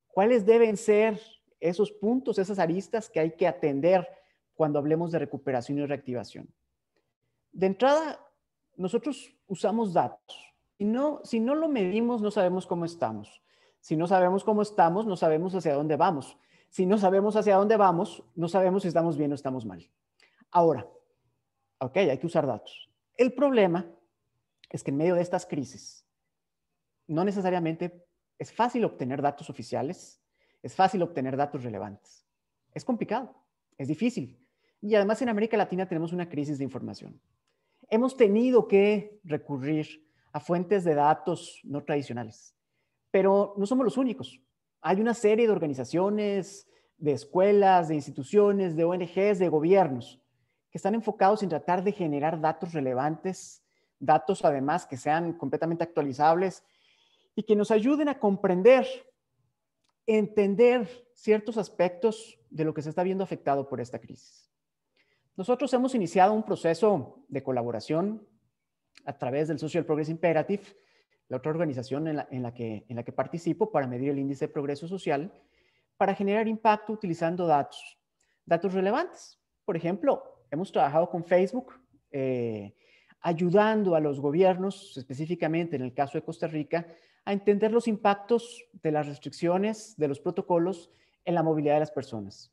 cuáles deben ser esos puntos, esas aristas que hay que atender cuando hablemos de recuperación y reactivación. De entrada, nosotros usamos datos. Si no, si no lo medimos, no sabemos cómo estamos. Si no sabemos cómo estamos, no sabemos hacia dónde vamos. Si no sabemos hacia dónde vamos, no sabemos si estamos bien o estamos mal. Ahora, ok, hay que usar datos. El problema es que en medio de estas crisis, no necesariamente es fácil obtener datos oficiales, es fácil obtener datos relevantes. Es complicado, es difícil. Y además en América Latina tenemos una crisis de información hemos tenido que recurrir a fuentes de datos no tradicionales. Pero no somos los únicos. Hay una serie de organizaciones, de escuelas, de instituciones, de ONGs, de gobiernos, que están enfocados en tratar de generar datos relevantes, datos además que sean completamente actualizables y que nos ayuden a comprender, entender ciertos aspectos de lo que se está viendo afectado por esta crisis. Nosotros hemos iniciado un proceso de colaboración a través del Social Progress Imperative, la otra organización en la, que, participo para medir el índice de progreso social, para generar impacto utilizando datos, datos relevantes. Por ejemplo, hemos trabajado con Facebook, eh, ayudando a los gobiernos, específicamente en el caso de Costa Rica, a entender los impactos de las restricciones, de los protocolos en la movilidad de las personas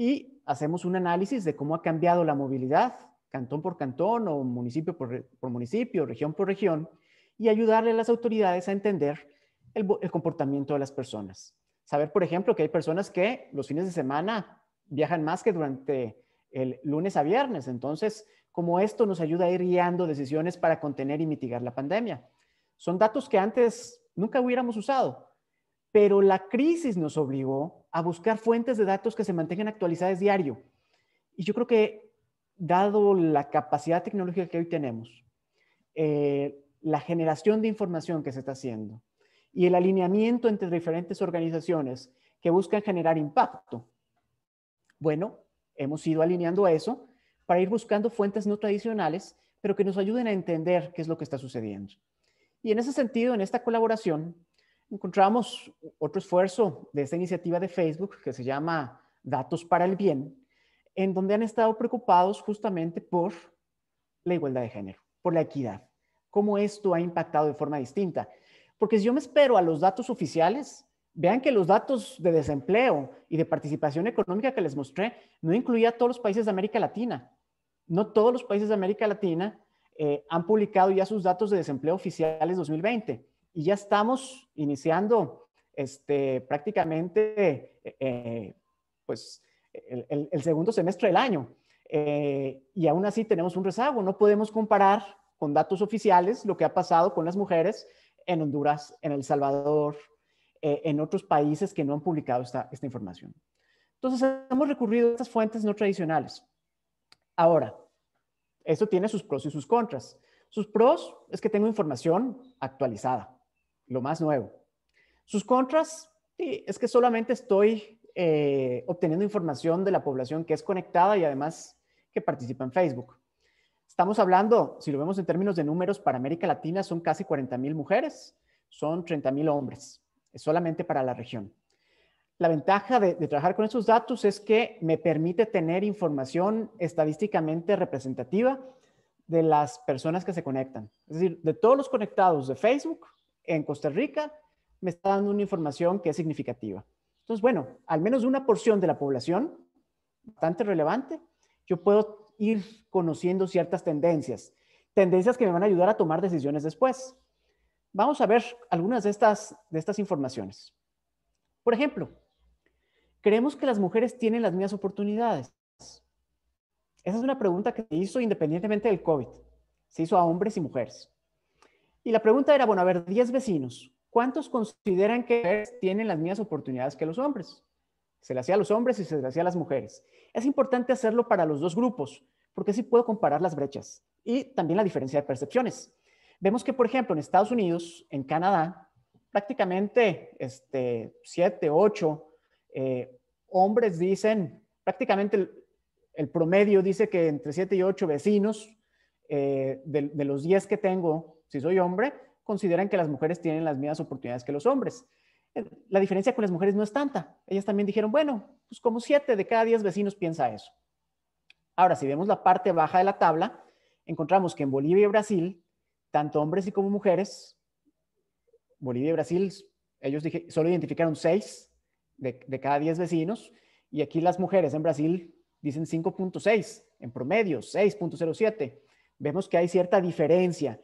y hacemos un análisis de cómo ha cambiado la movilidad cantón por cantón o municipio por, municipio, región por región, y ayudarle a las autoridades a entender el, el comportamiento de las personas. Saber, por ejemplo, que hay personas que los fines de semana viajan más que durante el lunes a viernes. Entonces, como esto nos ayuda a ir guiando decisiones para contener y mitigar la pandemia. Son datos que antes nunca hubiéramos usado, pero la crisis nos obligó a buscar fuentes de datos que se mantengan actualizadas diario. Y yo creo que, dado la capacidad tecnológica que hoy tenemos, eh, la generación de información que se está haciendo y el alineamiento entre diferentes organizaciones que buscan generar impacto, bueno, hemos ido alineando eso para ir buscando fuentes no tradicionales, pero que nos ayuden a entender qué es lo que está sucediendo. Y en ese sentido, en esta colaboración, encontramos otro esfuerzo de esta iniciativa de Facebook que se llama Datos para el Bien, en donde han estado preocupados justamente por la igualdad de género, por la equidad, cómo esto ha impactado de forma distinta. Porque si yo me espero a los datos oficiales, vean que los datos de desempleo y de participación económica que les mostré no incluía a todos los países de América Latina. No todos los países de América Latina eh, han publicado ya sus datos de desempleo oficiales 2020 y ya estamos iniciando este, prácticamente eh, eh, pues, el, segundo semestre del año. Eh, y aún así tenemos un rezago, no podemos comparar con datos oficiales lo que ha pasado con las mujeres en Honduras, en El Salvador, en otros países que no han publicado esta, esta información. Entonces, hemos recurrido a estas fuentes no tradicionales. Ahora, esto tiene sus pros y sus contras. Sus pros es que tengo información actualizada lo más nuevo. Sus contras es que solamente estoy eh, obteniendo información de la población que es conectada y además que participa en Facebook. Estamos hablando, si lo vemos en términos de números, para América Latina son casi 40 mil mujeres, son 30 mil hombres, es solamente para la región. La ventaja de, trabajar con esos datos es que me permite tener información estadísticamente representativa de las personas que se conectan. Es decir, de todos los conectados de Facebook, en Costa Rica me está dando una información que es significativa. Entonces, bueno, al menos una porción de la población, bastante relevante, yo puedo ir conociendo ciertas tendencias, tendencias que me van a ayudar a tomar decisiones después. Vamos a ver algunas de estas, de estas informaciones. Por ejemplo, creemos que las mujeres tienen las mismas oportunidades. Esa es una pregunta que se hizo independientemente del COVID. Se hizo a hombres y mujeres. Y la pregunta era, bueno, a ver, 10 vecinos, ¿cuántos consideran que tienen las mismas oportunidades que los hombres? Se le hacía a los hombres y se le hacía a las mujeres. Es importante hacerlo para los dos grupos, porque así puedo comparar las brechas y también la diferencia de percepciones. Vemos que, por ejemplo, en Estados Unidos, en Canadá, prácticamente este, 8 eh, hombres dicen, prácticamente el, promedio dice que entre 7 y 8 vecinos eh, de, de los 10 que tengo si soy hombre, consideran que las mujeres tienen las mismas oportunidades que los hombres. Eh, la diferencia con las mujeres no es tanta. Ellas también dijeron, bueno, pues como siete de cada diez vecinos piensa eso. Ahora, si vemos la parte baja de la tabla, encontramos que en Bolivia y Brasil, tanto hombres y como mujeres, Bolivia y Brasil, ellos solo identificaron seis de, cada diez vecinos, y aquí las mujeres en Brasil dicen 5.6, en promedio 6.07. Vemos que hay cierta diferencia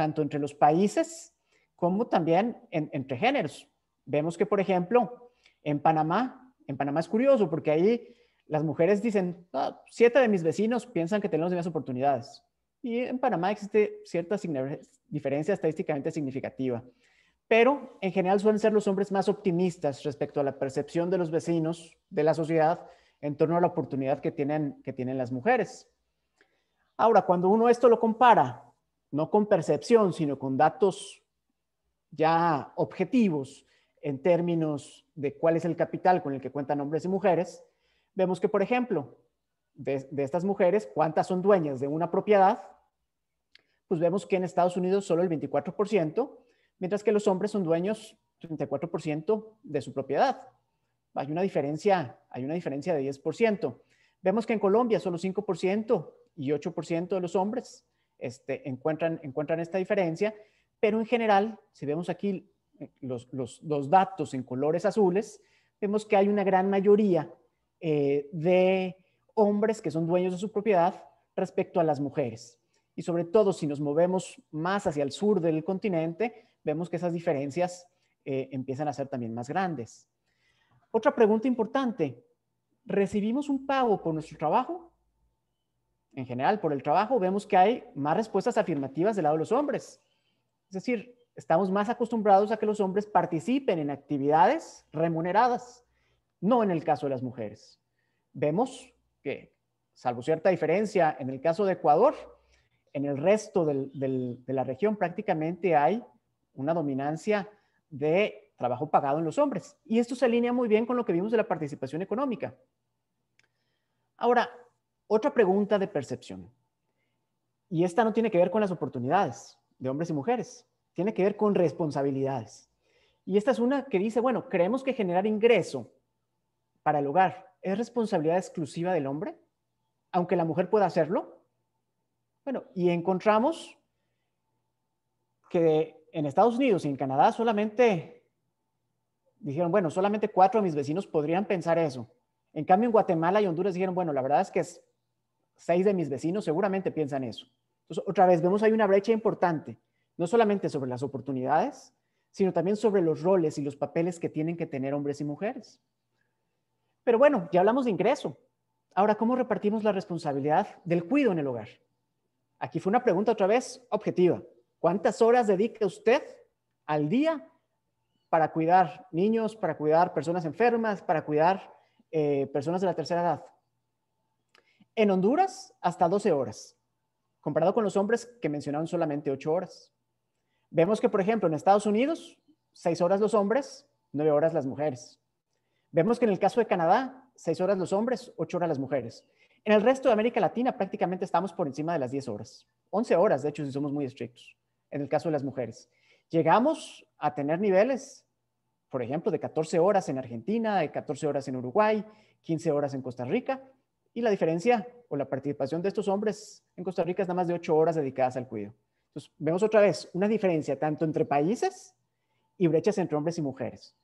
tanto entre los países como también entre géneros. Vemos que, por ejemplo, en Panamá, en Panamá es curioso porque ahí las mujeres dicen, siete de mis vecinos piensan que tenemos mismas oportunidades. Y en Panamá existe cierta diferencia estadísticamente significativa. Pero en general suelen ser los hombres más optimistas respecto a la percepción de los vecinos, de la sociedad, en torno a la oportunidad que tienen, que tienen las mujeres. Ahora, cuando uno esto lo compara no con percepción, sino con datos ya objetivos en términos de cuál es el capital con el que cuentan hombres y mujeres, vemos que, por ejemplo, de, estas mujeres, cuántas son dueñas de una propiedad, pues vemos que en Estados Unidos solo el 24%, mientras que los hombres son dueños 34% de su propiedad. Hay una diferencia, hay una diferencia de 10%. Vemos que en Colombia solo 5% y 8% de los hombres este, encuentran, encuentran esta diferencia, pero en general, si vemos aquí los, los, datos en colores azules, vemos que hay una gran mayoría eh, de hombres que son dueños de su propiedad respecto a las mujeres. Y sobre todo si nos movemos más hacia el sur del continente, vemos que esas diferencias eh, empiezan a ser también más grandes. Otra pregunta importante, ¿recibimos un pago por nuestro trabajo? en general por el trabajo, vemos que hay más respuestas afirmativas del lado de los hombres. Es decir, estamos más acostumbrados a que los hombres participen en actividades remuneradas, no en el caso de las mujeres. Vemos que, salvo cierta diferencia en el caso de Ecuador, en el resto de la región prácticamente hay una dominancia de trabajo pagado en los hombres. Y esto se alinea muy bien con lo que vimos de la participación económica. Ahora, otra pregunta de percepción. Y esta no tiene que ver con las oportunidades de hombres y mujeres, tiene que ver con responsabilidades. Y esta es una que dice, bueno, creemos que generar ingreso para el hogar es responsabilidad exclusiva del hombre, aunque la mujer pueda hacerlo. Bueno, y encontramos que en Estados Unidos y en Canadá solamente dijeron, bueno, solamente cuatro de mis vecinos podrían pensar eso. En cambio, en Guatemala y Honduras dijeron, bueno, la verdad es que es seis de mis vecinos seguramente piensan eso. Entonces, otra vez, vemos hay una brecha importante, no solamente sobre las oportunidades, sino también sobre los roles y los papeles que tienen que tener hombres y mujeres. Pero bueno, ya hablamos de ingreso. Ahora, ¿cómo repartimos la responsabilidad del cuidado en el hogar? Aquí fue una pregunta otra vez objetiva. ¿Cuántas horas dedica usted al día para cuidar niños, para cuidar personas enfermas, para cuidar eh, personas de la tercera edad? En Honduras, hasta 12 horas, comparado con los hombres que mencionaron solamente 8 horas. Vemos que, por ejemplo, en Estados Unidos, 6 horas los hombres, 9 horas las mujeres. Vemos que en el caso de Canadá, 6 horas los hombres, 8 horas las mujeres. En el resto de América Latina prácticamente estamos por encima de las 10 horas. 11 horas, de hecho, si somos muy estrictos, en el caso de las mujeres. Llegamos a tener niveles, por ejemplo, de 14 horas en Argentina, de 14 horas en Uruguay, 15 horas en Costa Rica, y la diferencia o la participación de estos hombres en Costa Rica es nada más de ocho horas dedicadas al cuidado. Entonces, vemos otra vez una diferencia tanto entre países y brechas entre hombres y mujeres.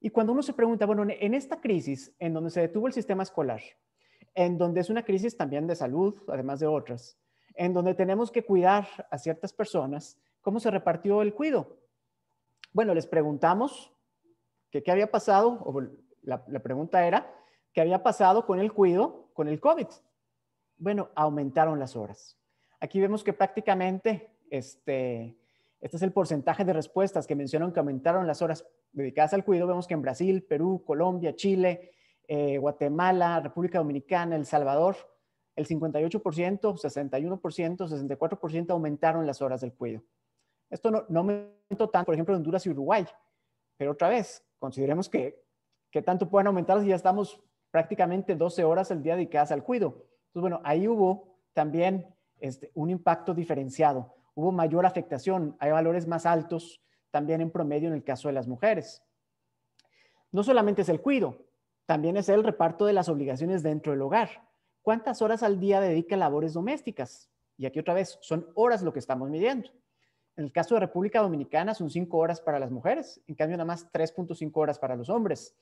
Y cuando uno se pregunta, bueno, en esta crisis, en donde se detuvo el sistema escolar, en donde es una crisis también de salud, además de otras, en donde tenemos que cuidar a ciertas personas, ¿cómo se repartió el cuido? Bueno, les preguntamos que qué había pasado, o la, la pregunta era, ¿qué había pasado con el cuido con el COVID. Bueno, aumentaron las horas. Aquí vemos que prácticamente este, este es el porcentaje de respuestas que mencionan que aumentaron las horas dedicadas al cuidado. Vemos que en Brasil, Perú, Colombia, Chile, eh, Guatemala, República Dominicana, El Salvador, el 58%, 61%, 64% aumentaron las horas del cuidado. Esto no, no aumentó tanto, por ejemplo, en Honduras y Uruguay. Pero otra vez, consideremos que tanto pueden aumentar si ya estamos prácticamente 12 horas al día dedicadas al cuido. Entonces, bueno, ahí hubo también este, un impacto diferenciado. Hubo mayor afectación, hay valores más altos también en promedio en el caso de las mujeres. No solamente es el cuido, también es el reparto de las obligaciones dentro del hogar. ¿Cuántas horas al día dedica a labores domésticas? Y aquí otra vez, son horas lo que estamos midiendo. En el caso de República Dominicana son 5 horas para las mujeres, en cambio nada más 3.5 horas para los hombres.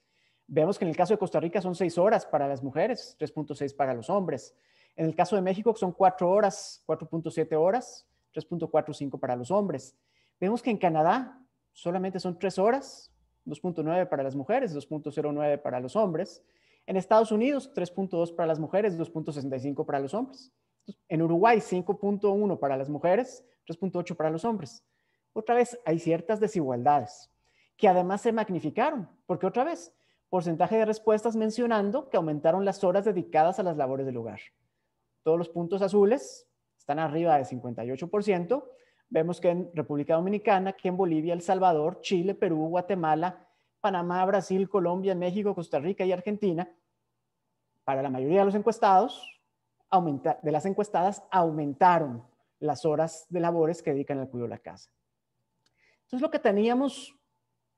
Vemos que en el caso de Costa Rica son seis horas para las mujeres, 3.6 para los hombres. En el caso de México son cuatro horas, 4.7 horas, 3.45 para los hombres. Vemos que en Canadá solamente son tres horas, 2.9 para las mujeres, 2.09 para los hombres. En Estados Unidos, 3.2 para las mujeres, 2.65 para los hombres. En Uruguay, 5.1 para las mujeres, 3.8 para los hombres. Otra vez, hay ciertas desigualdades que además se magnificaron, porque otra vez, porcentaje de respuestas mencionando que aumentaron las horas dedicadas a las labores del hogar. Todos los puntos azules están arriba del 58%. Vemos que en República Dominicana, que en Bolivia, El Salvador, Chile, Perú, Guatemala, Panamá, Brasil, Colombia, México, Costa Rica y Argentina, para la mayoría de los encuestados, de las encuestadas, aumentaron las horas de labores que dedican al cuidado de la casa. Entonces, lo que teníamos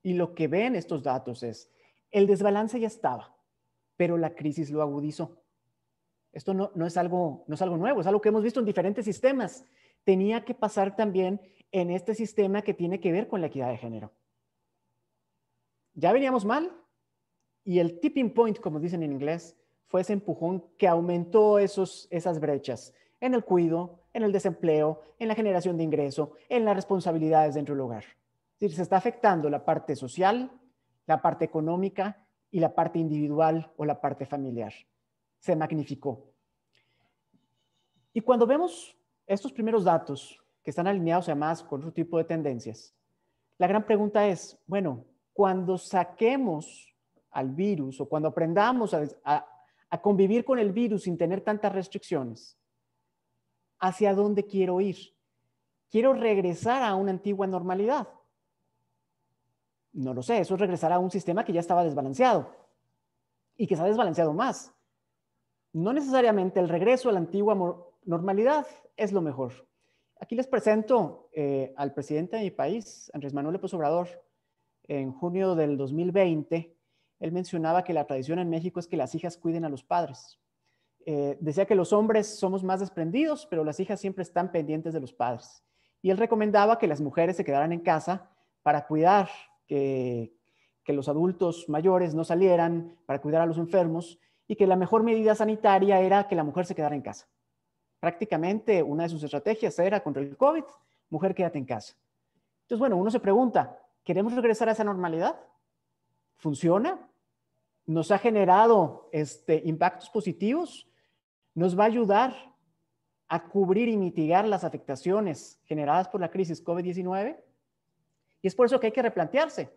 y lo que ven estos datos es el desbalance ya estaba, pero la crisis lo agudizó. Esto no, es algo, no es algo nuevo, es algo que hemos visto en diferentes sistemas. Tenía que pasar también en este sistema que tiene que ver con la equidad de género. Ya veníamos mal y el tipping point, como dicen en inglés, fue ese empujón que aumentó esos, esas brechas en el cuidado, en el desempleo, en la generación de ingreso, en las responsabilidades dentro del hogar. Es decir, se está afectando la parte social, la parte económica y la parte individual o la parte familiar. Se magnificó. Y cuando vemos estos primeros datos, que están alineados además con otro tipo de tendencias, la gran pregunta es, bueno, cuando saquemos al virus o cuando aprendamos a, convivir con el virus sin tener tantas restricciones, ¿hacia dónde quiero ir? Quiero regresar a una antigua normalidad no lo sé, eso es regresar a un sistema que ya estaba desbalanceado y que se ha desbalanceado más. No necesariamente el regreso a la antigua normalidad es lo mejor. Aquí les presento eh, al presidente de mi país, Andrés Manuel López Obrador, en junio del 2020. Él mencionaba que la tradición en México es que las hijas cuiden a los padres. Eh, decía que los hombres somos más desprendidos, pero las hijas siempre están pendientes de los padres. Y él recomendaba que las mujeres se quedaran en casa para cuidar que, los adultos mayores no salieran para cuidar a los enfermos y que la mejor medida sanitaria era que la mujer se quedara en casa. Prácticamente una de sus estrategias era contra el COVID, mujer quédate en casa. Entonces, bueno, uno se pregunta, ¿queremos regresar a esa normalidad? ¿Funciona? ¿Nos ha generado este, impactos positivos? ¿Nos va a ayudar a cubrir y mitigar las afectaciones generadas por la crisis COVID-19? Y es por eso que hay que replantearse.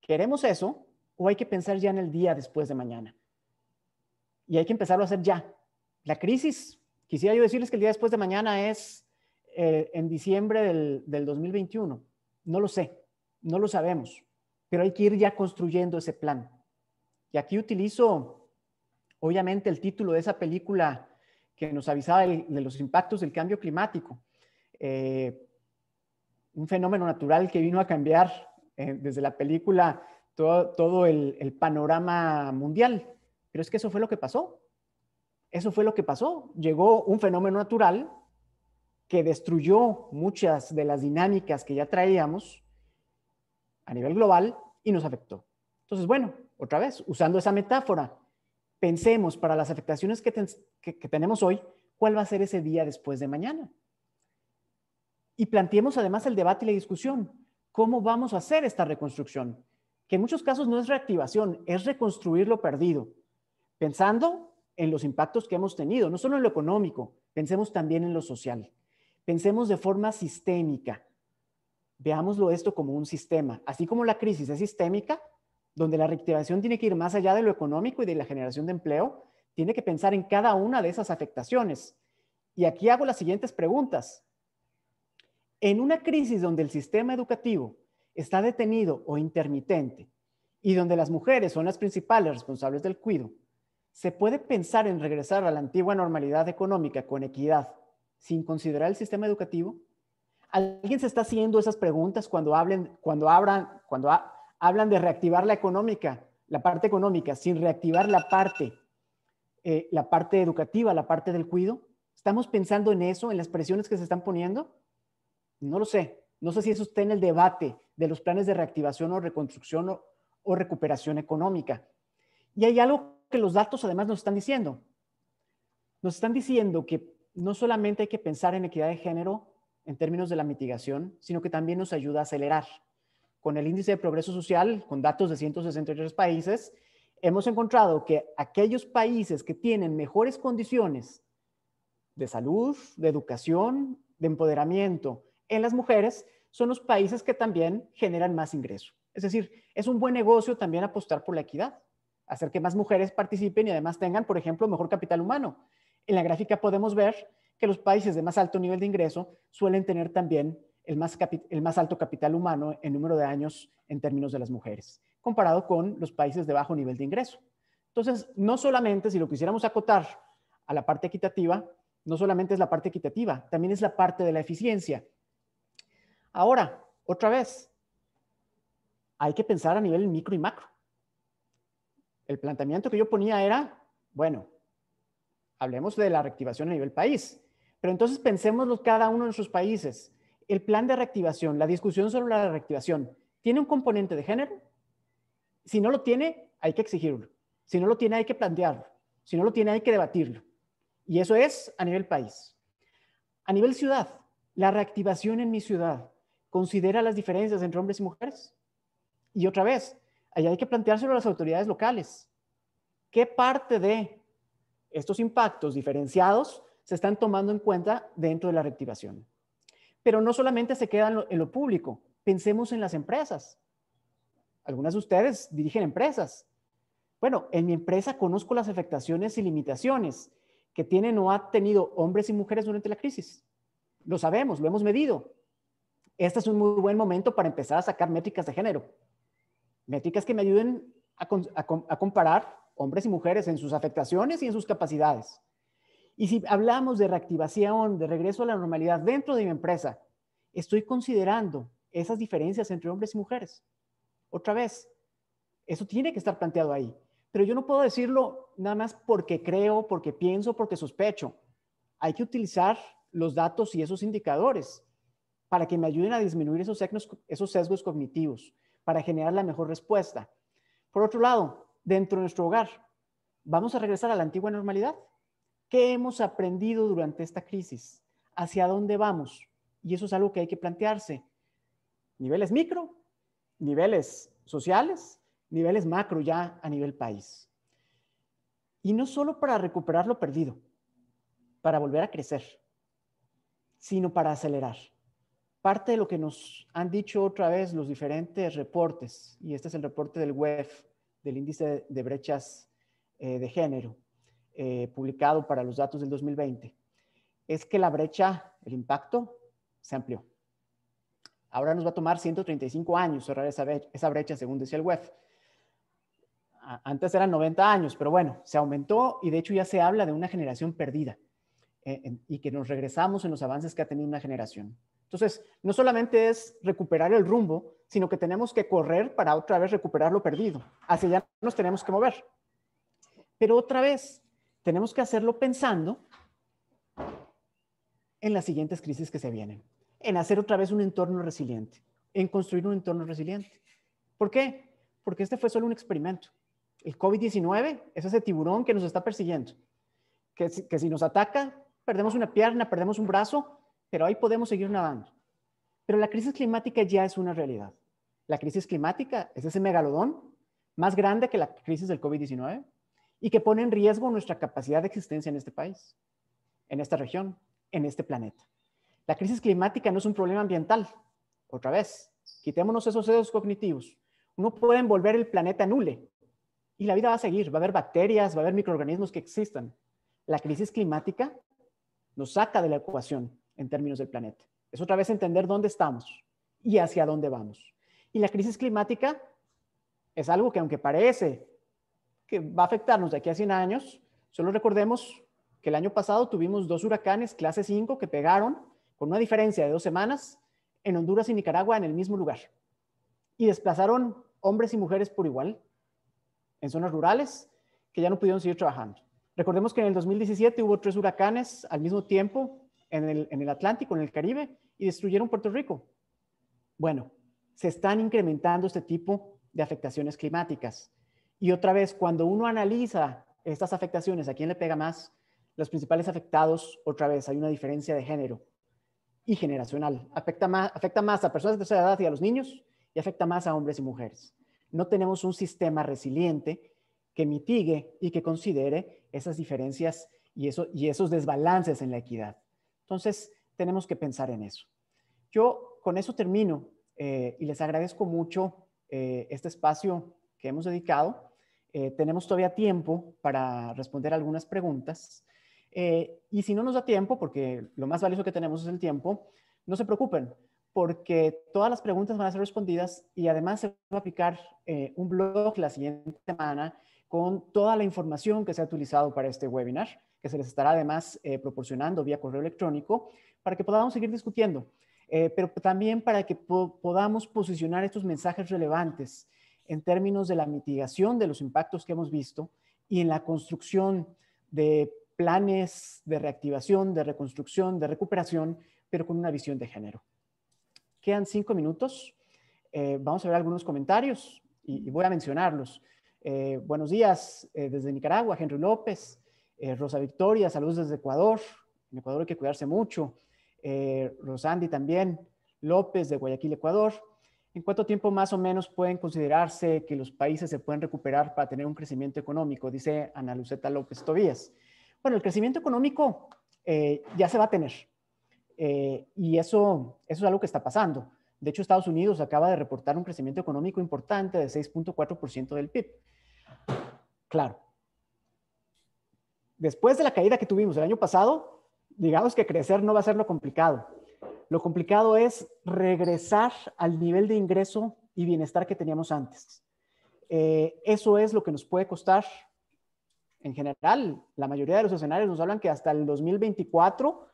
¿Queremos eso o hay que pensar ya en el día después de mañana? Y hay que empezarlo a hacer ya. La crisis, quisiera yo decirles que el día después de mañana es eh, en diciembre del, 2021. No lo sé, no lo sabemos, pero hay que ir ya construyendo ese plan. Y aquí utilizo, obviamente, el título de esa película que nos avisaba de, los impactos del cambio climático. Eh, un fenómeno natural que vino a cambiar eh, desde la película todo, todo el, panorama mundial. Pero es que eso fue lo que pasó. Eso fue lo que pasó. Llegó un fenómeno natural que destruyó muchas de las dinámicas que ya traíamos a nivel global y nos afectó. Entonces, bueno, otra vez, usando esa metáfora, pensemos para las afectaciones que tenemos hoy, ¿cuál va a ser ese día después de mañana? y planteemos además el debate y la discusión. ¿Cómo vamos a hacer esta reconstrucción? Que en muchos casos no es reactivación, es reconstruir lo perdido, pensando en los impactos que hemos tenido, no solo en lo económico, pensemos también en lo social. Pensemos de forma sistémica. Veámoslo esto como un sistema. Así como la crisis es sistémica, donde la reactivación tiene que ir más allá de lo económico y de la generación de empleo, tiene que pensar en cada una de esas afectaciones. Y aquí hago las siguientes preguntas. En una crisis donde el sistema educativo está detenido o intermitente y donde las mujeres son las principales responsables del cuido, se puede pensar en regresar a la antigua normalidad económica con equidad sin considerar el sistema educativo. ¿Alguien se está haciendo esas preguntas cuando, cuando, abran, cuando hablan de reactivar la económica, la parte económica, sin reactivar la parte, eh, la parte educativa, la parte del cuido? ¿Estamos pensando en eso, en las presiones que se están poniendo? No lo sé. No sé si eso está en el debate de los planes de reactivación o reconstrucción o, recuperación económica. Y hay algo que los datos además nos están diciendo. Nos están diciendo que no solamente hay que pensar en equidad de género en términos de la mitigación, sino que también nos ayuda a acelerar. Con el índice de progreso social, con datos de 163 países, hemos encontrado que aquellos países que tienen mejores condiciones de salud, de educación, de empoderamiento en las mujeres son los países que también generan más ingreso. Es decir, es un buen negocio también apostar por la equidad, hacer que más mujeres participen y además tengan, por ejemplo, mejor capital humano. En la gráfica podemos ver que los países de más alto nivel de ingreso suelen tener también el más, el más alto capital humano en número de años en términos de las mujeres, comparado con los países de bajo nivel de ingreso. Entonces, no solamente si lo quisiéramos acotar a la parte equitativa, no solamente es la parte equitativa, también es la parte de la eficiencia. Ahora, otra vez, hay que pensar a nivel micro y macro. El planteamiento que yo ponía era, bueno, hablemos de la reactivación a nivel país, pero entonces pensemos cada uno en sus países. El plan de reactivación, la discusión sobre la reactivación, ¿tiene un componente de género? Si no lo tiene, hay que exigirlo. Si no lo tiene, hay que plantearlo. Si no lo tiene, hay que debatirlo. Y eso es a nivel país. A nivel ciudad, la reactivación en mi ciudad considera las diferencias entre hombres y mujeres. Y otra vez, allá hay que planteárselo a las autoridades locales. ¿Qué parte de estos impactos diferenciados se están tomando en cuenta dentro de la reactivación? Pero no solamente se queda en lo, en lo público, pensemos en las empresas. Algunas de ustedes dirigen empresas. Bueno, en mi empresa conozco las afectaciones y limitaciones que tienen o han tenido hombres y mujeres durante la crisis. Lo sabemos, lo hemos medido este es un muy buen momento para empezar a sacar métricas de género. Métricas que me ayuden a, comparar hombres y mujeres en sus afectaciones y en sus capacidades. Y si hablamos de reactivación, de regreso a la normalidad dentro de mi empresa, estoy considerando esas diferencias entre hombres y mujeres. Otra vez, eso tiene que estar planteado ahí. Pero yo no puedo decirlo nada más porque creo, porque pienso, porque sospecho. Hay que utilizar los datos y esos indicadores para que me ayuden a disminuir esos sesgos, cognitivos, para generar la mejor respuesta. Por otro lado, dentro de nuestro hogar, ¿vamos a regresar a la antigua normalidad? ¿Qué hemos aprendido durante esta crisis? ¿Hacia dónde vamos? Y eso es algo que hay que plantearse. Niveles micro, niveles sociales, niveles macro ya a nivel país. Y no solo para recuperar lo perdido, para volver a crecer, sino para acelerar parte de lo que nos han dicho otra vez los diferentes reportes, y este es el reporte del WEF, del índice de brechas eh, de género, eh, publicado para los datos del 2020, es que la brecha, el impacto, se amplió. Ahora nos va a tomar 135 años cerrar esa, brecha, según decía el WEF. Antes eran 90 años, pero bueno, se aumentó y de hecho ya se habla de una generación perdida eh, y que nos regresamos en los avances que ha tenido una generación. Entonces, no solamente es recuperar el rumbo, sino que tenemos que correr para otra vez recuperar lo perdido. Hacia allá nos tenemos que mover. Pero otra vez, tenemos que hacerlo pensando en las siguientes crisis que se vienen, en hacer otra vez un entorno resiliente, en construir un entorno resiliente. ¿Por qué? Porque este fue solo un experimento. El COVID-19 es ese tiburón que nos está persiguiendo, que, que si nos ataca, perdemos una pierna, perdemos un brazo, pero ahí podemos seguir nadando. Pero la crisis climática ya es una realidad. La crisis climática es ese megalodón más grande que la crisis del COVID-19 y que pone en riesgo nuestra capacidad de existencia en este país, en esta región, en este planeta. La crisis climática no es un problema ambiental. Otra vez, quitémonos esos dedos cognitivos. Uno puede envolver el planeta nule y la vida va a seguir. Va a haber bacterias, va a haber microorganismos que existan. La crisis climática nos saca de la ecuación en términos del planeta. Es otra vez entender dónde estamos y hacia dónde vamos. Y la crisis climática es algo que aunque parece que va a afectarnos de aquí a 100 años, solo recordemos que el año pasado tuvimos dos huracanes clase 5 que pegaron con una diferencia de dos semanas en Honduras y Nicaragua en el mismo lugar y desplazaron hombres y mujeres por igual en zonas rurales que ya no pudieron seguir trabajando. Recordemos que en el 2017 hubo tres huracanes al mismo tiempo en el, Atlántico, en el Caribe, y destruyeron Puerto Rico. Bueno, se están incrementando este tipo de afectaciones climáticas. Y otra vez, cuando uno analiza estas afectaciones, ¿a quién le pega más? Los principales afectados, otra vez, hay una diferencia de género y generacional. Afecta más, afecta más a personas de tercera edad y a los niños y afecta más a hombres y mujeres. No tenemos un sistema resiliente que mitigue y que considere esas diferencias y, eso, y esos desbalances en la equidad. Entonces, tenemos que pensar en eso. Yo con eso termino eh, y les agradezco mucho eh, este espacio que hemos dedicado. Eh, tenemos todavía tiempo para responder algunas preguntas. y si no nos da tiempo, porque lo más valioso que tenemos es el tiempo, no se preocupen, porque todas las preguntas van a ser respondidas y además se va a aplicar un blog la siguiente semana con toda la información que se ha utilizado para este webinar, que se les estará además eh, proporcionando vía correo electrónico, para que podamos seguir discutiendo, eh, pero también para que podamos posicionar estos mensajes relevantes en términos de la mitigación de los impactos que hemos visto y en la construcción de planes de reactivación, de reconstrucción, de recuperación, pero con una visión de género. Quedan cinco minutos. Eh, vamos a ver algunos comentarios y voy a mencionarlos. Eh, buenos días eh, desde Nicaragua, Henry López, eh, Rosa Victoria, saludos desde Ecuador. En Ecuador hay que cuidarse mucho. Rosandi también, López de Guayaquil, Ecuador. ¿En cuánto tiempo más o menos pueden considerarse que los países se pueden recuperar para tener un crecimiento económico? Dice Ana Luceta López Tobías. Bueno, el crecimiento económico ya se va a tener. y eso es algo que está pasando. De hecho, Estados Unidos acaba de reportar un crecimiento económico importante de 6.4% del PIB. Claro. Después de la caída que tuvimos el año pasado, digamos que crecer no va a ser lo complicado. Lo complicado es regresar al nivel de ingreso y bienestar que teníamos antes. Eh, eso es lo que nos puede costar. En general, la mayoría de los escenarios nos hablan que hasta el 2024,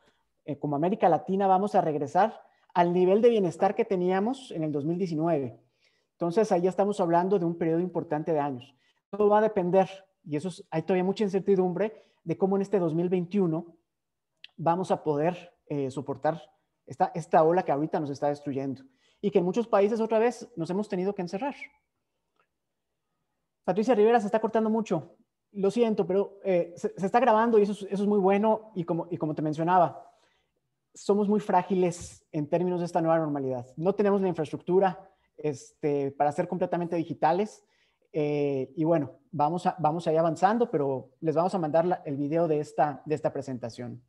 eh, como América Latina, vamos a regresar al nivel de bienestar que teníamos en el 2019. Entonces, ahí ya estamos hablando de un periodo importante de años. Todo va a depender, y eso hay todavía mucha incertidumbre, de cómo en este 2021 vamos a poder eh, soportar esta, esta ola que ahorita nos está destruyendo y que en muchos países otra vez nos hemos tenido que encerrar. Patricia Rivera se está cortando mucho. Lo siento, pero eh, se, está grabando y eso, es muy bueno. Y como, y como te mencionaba, somos muy frágiles en términos de esta nueva normalidad. No tenemos la infraestructura este, para ser completamente digitales. Eh, y bueno, vamos, a, vamos avanzando, pero les vamos a mandar el video de esta, de esta presentación.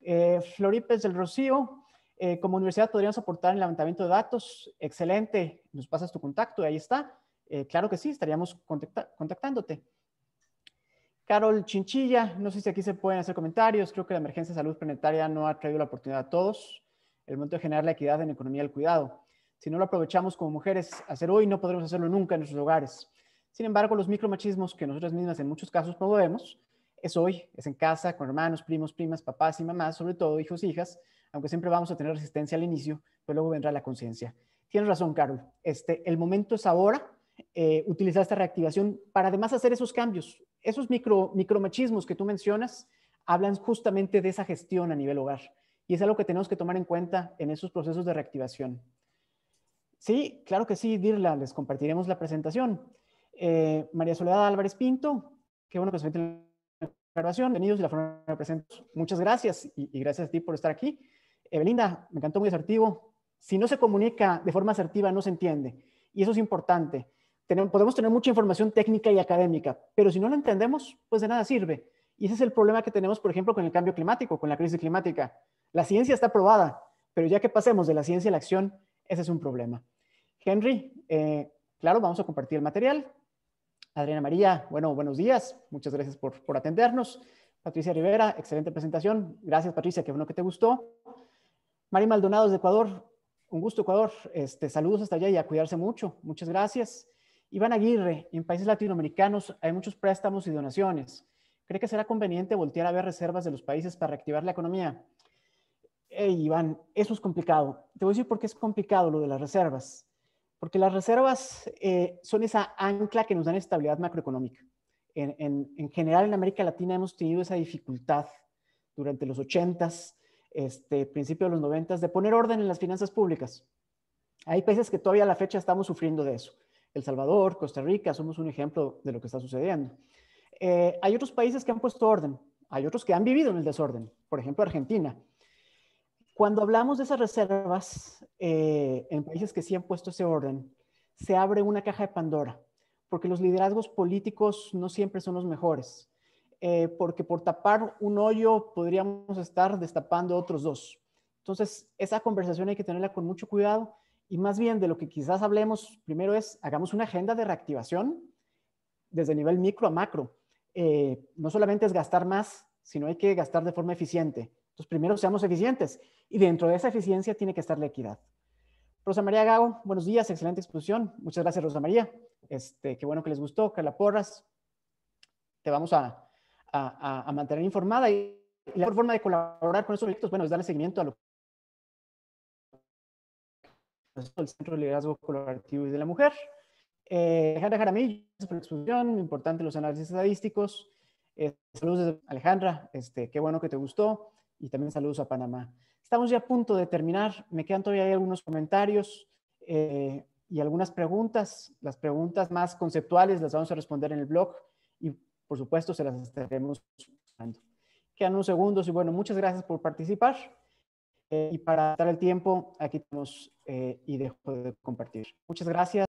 Eh, Floripes del Rocío, eh, como universidad podríamos aportar el levantamiento de datos. Excelente, nos pasas tu contacto, ahí está. claro que sí, estaríamos contactándote. Carol Chinchilla, no sé si aquí se pueden hacer comentarios. Creo que la emergencia de salud planetaria no ha traído la oportunidad a todos. El momento de generar la equidad en economía del cuidado. Si no lo aprovechamos como mujeres hacer hoy, no podremos hacerlo nunca en nuestros hogares. Sin embargo, los micromachismos que nosotras mismas en muchos casos promovemos es hoy, es en casa, con hermanos, primos, primas, papás y mamás, sobre todo hijos e hijas, aunque siempre vamos a tener resistencia al inicio, pero luego vendrá la conciencia. Tienes razón, Carol. Este, el momento es ahora. Eh, utilizar esta reactivación para además hacer esos cambios esos micro, micromachismos que tú mencionas hablan justamente de esa gestión a nivel hogar y es algo que tenemos que tomar en cuenta en esos procesos de reactivación. Sí, claro que sí, Dirla, les compartiremos la presentación. Eh, María Soledad Álvarez Pinto, qué bueno que se meten la grabación, bienvenidos y la forma de presento. Muchas gracias y, gracias a ti por estar aquí. Evelinda, me encantó muy asertivo. Si no se comunica de forma asertiva, no se entiende. Y eso es importante podemos tener mucha información técnica y académica, pero si no la entendemos, pues de nada sirve. Y ese es el problema que tenemos, por ejemplo, con el cambio climático, con la crisis climática. La ciencia está probada, pero ya que pasemos de la ciencia a la acción, ese es un problema. Henry, eh, claro, vamos a compartir el material. Adriana María, bueno, buenos días. Muchas gracias por, atendernos. Patricia Rivera, excelente presentación. Gracias, Patricia, qué bueno que te gustó. Mari Maldonado de Ecuador, un gusto, Ecuador. Este, saludos hasta allá y a cuidarse mucho. Muchas gracias. Iván Aguirre, en países latinoamericanos hay muchos préstamos y donaciones. ¿Cree que será conveniente voltear a ver reservas de los países para reactivar la economía? Ey, Iván, eso es complicado. Te voy a decir por qué es complicado lo de las reservas. Porque las reservas eh, son esa ancla que nos dan estabilidad macroeconómica. En, general en América Latina hemos tenido esa dificultad durante los 80s, este, principio de los 90s, de poner orden en las finanzas públicas. Hay países que todavía a la fecha estamos sufriendo de eso. El Salvador, Costa Rica, somos un ejemplo de lo que está sucediendo. Eh, hay otros países que han puesto orden, hay otros que han vivido en el desorden, por ejemplo Argentina. Cuando hablamos de esas reservas eh, en países que sí han puesto ese orden, se abre una caja de Pandora, porque los liderazgos políticos no siempre son los mejores, eh, porque por tapar un hoyo podríamos estar destapando otros dos. Entonces, esa conversación hay que tenerla con mucho cuidado y más bien de lo que quizás hablemos primero es, hagamos una agenda de reactivación desde nivel micro a macro. Eh, no solamente es gastar más, sino hay que gastar de forma eficiente. Entonces, primero seamos eficientes y dentro de esa eficiencia tiene que estar la equidad. Rosa María Gago, buenos días, excelente exposición. Muchas gracias, Rosa María. Este, qué bueno que les gustó. Carla Porras, te vamos a, mantener informada. Y, la mejor forma de colaborar con esos proyectos, bueno, es darle seguimiento a lo del Centro de Liderazgo Colaborativo y de la Mujer. Eh, Alejandra Jaramillo, por la importante los análisis estadísticos. Eh, saludos Alejandra, este, qué bueno que te gustó y también saludos a Panamá. Estamos ya a punto de terminar, me quedan todavía algunos comentarios eh, y algunas preguntas. Las preguntas más conceptuales las vamos a responder en el blog y por supuesto se las estaremos dando. Quedan unos segundos y bueno, muchas gracias por participar. Eh, y para dar el tiempo, aquí tenemos eh, y dejo de compartir. Muchas gracias.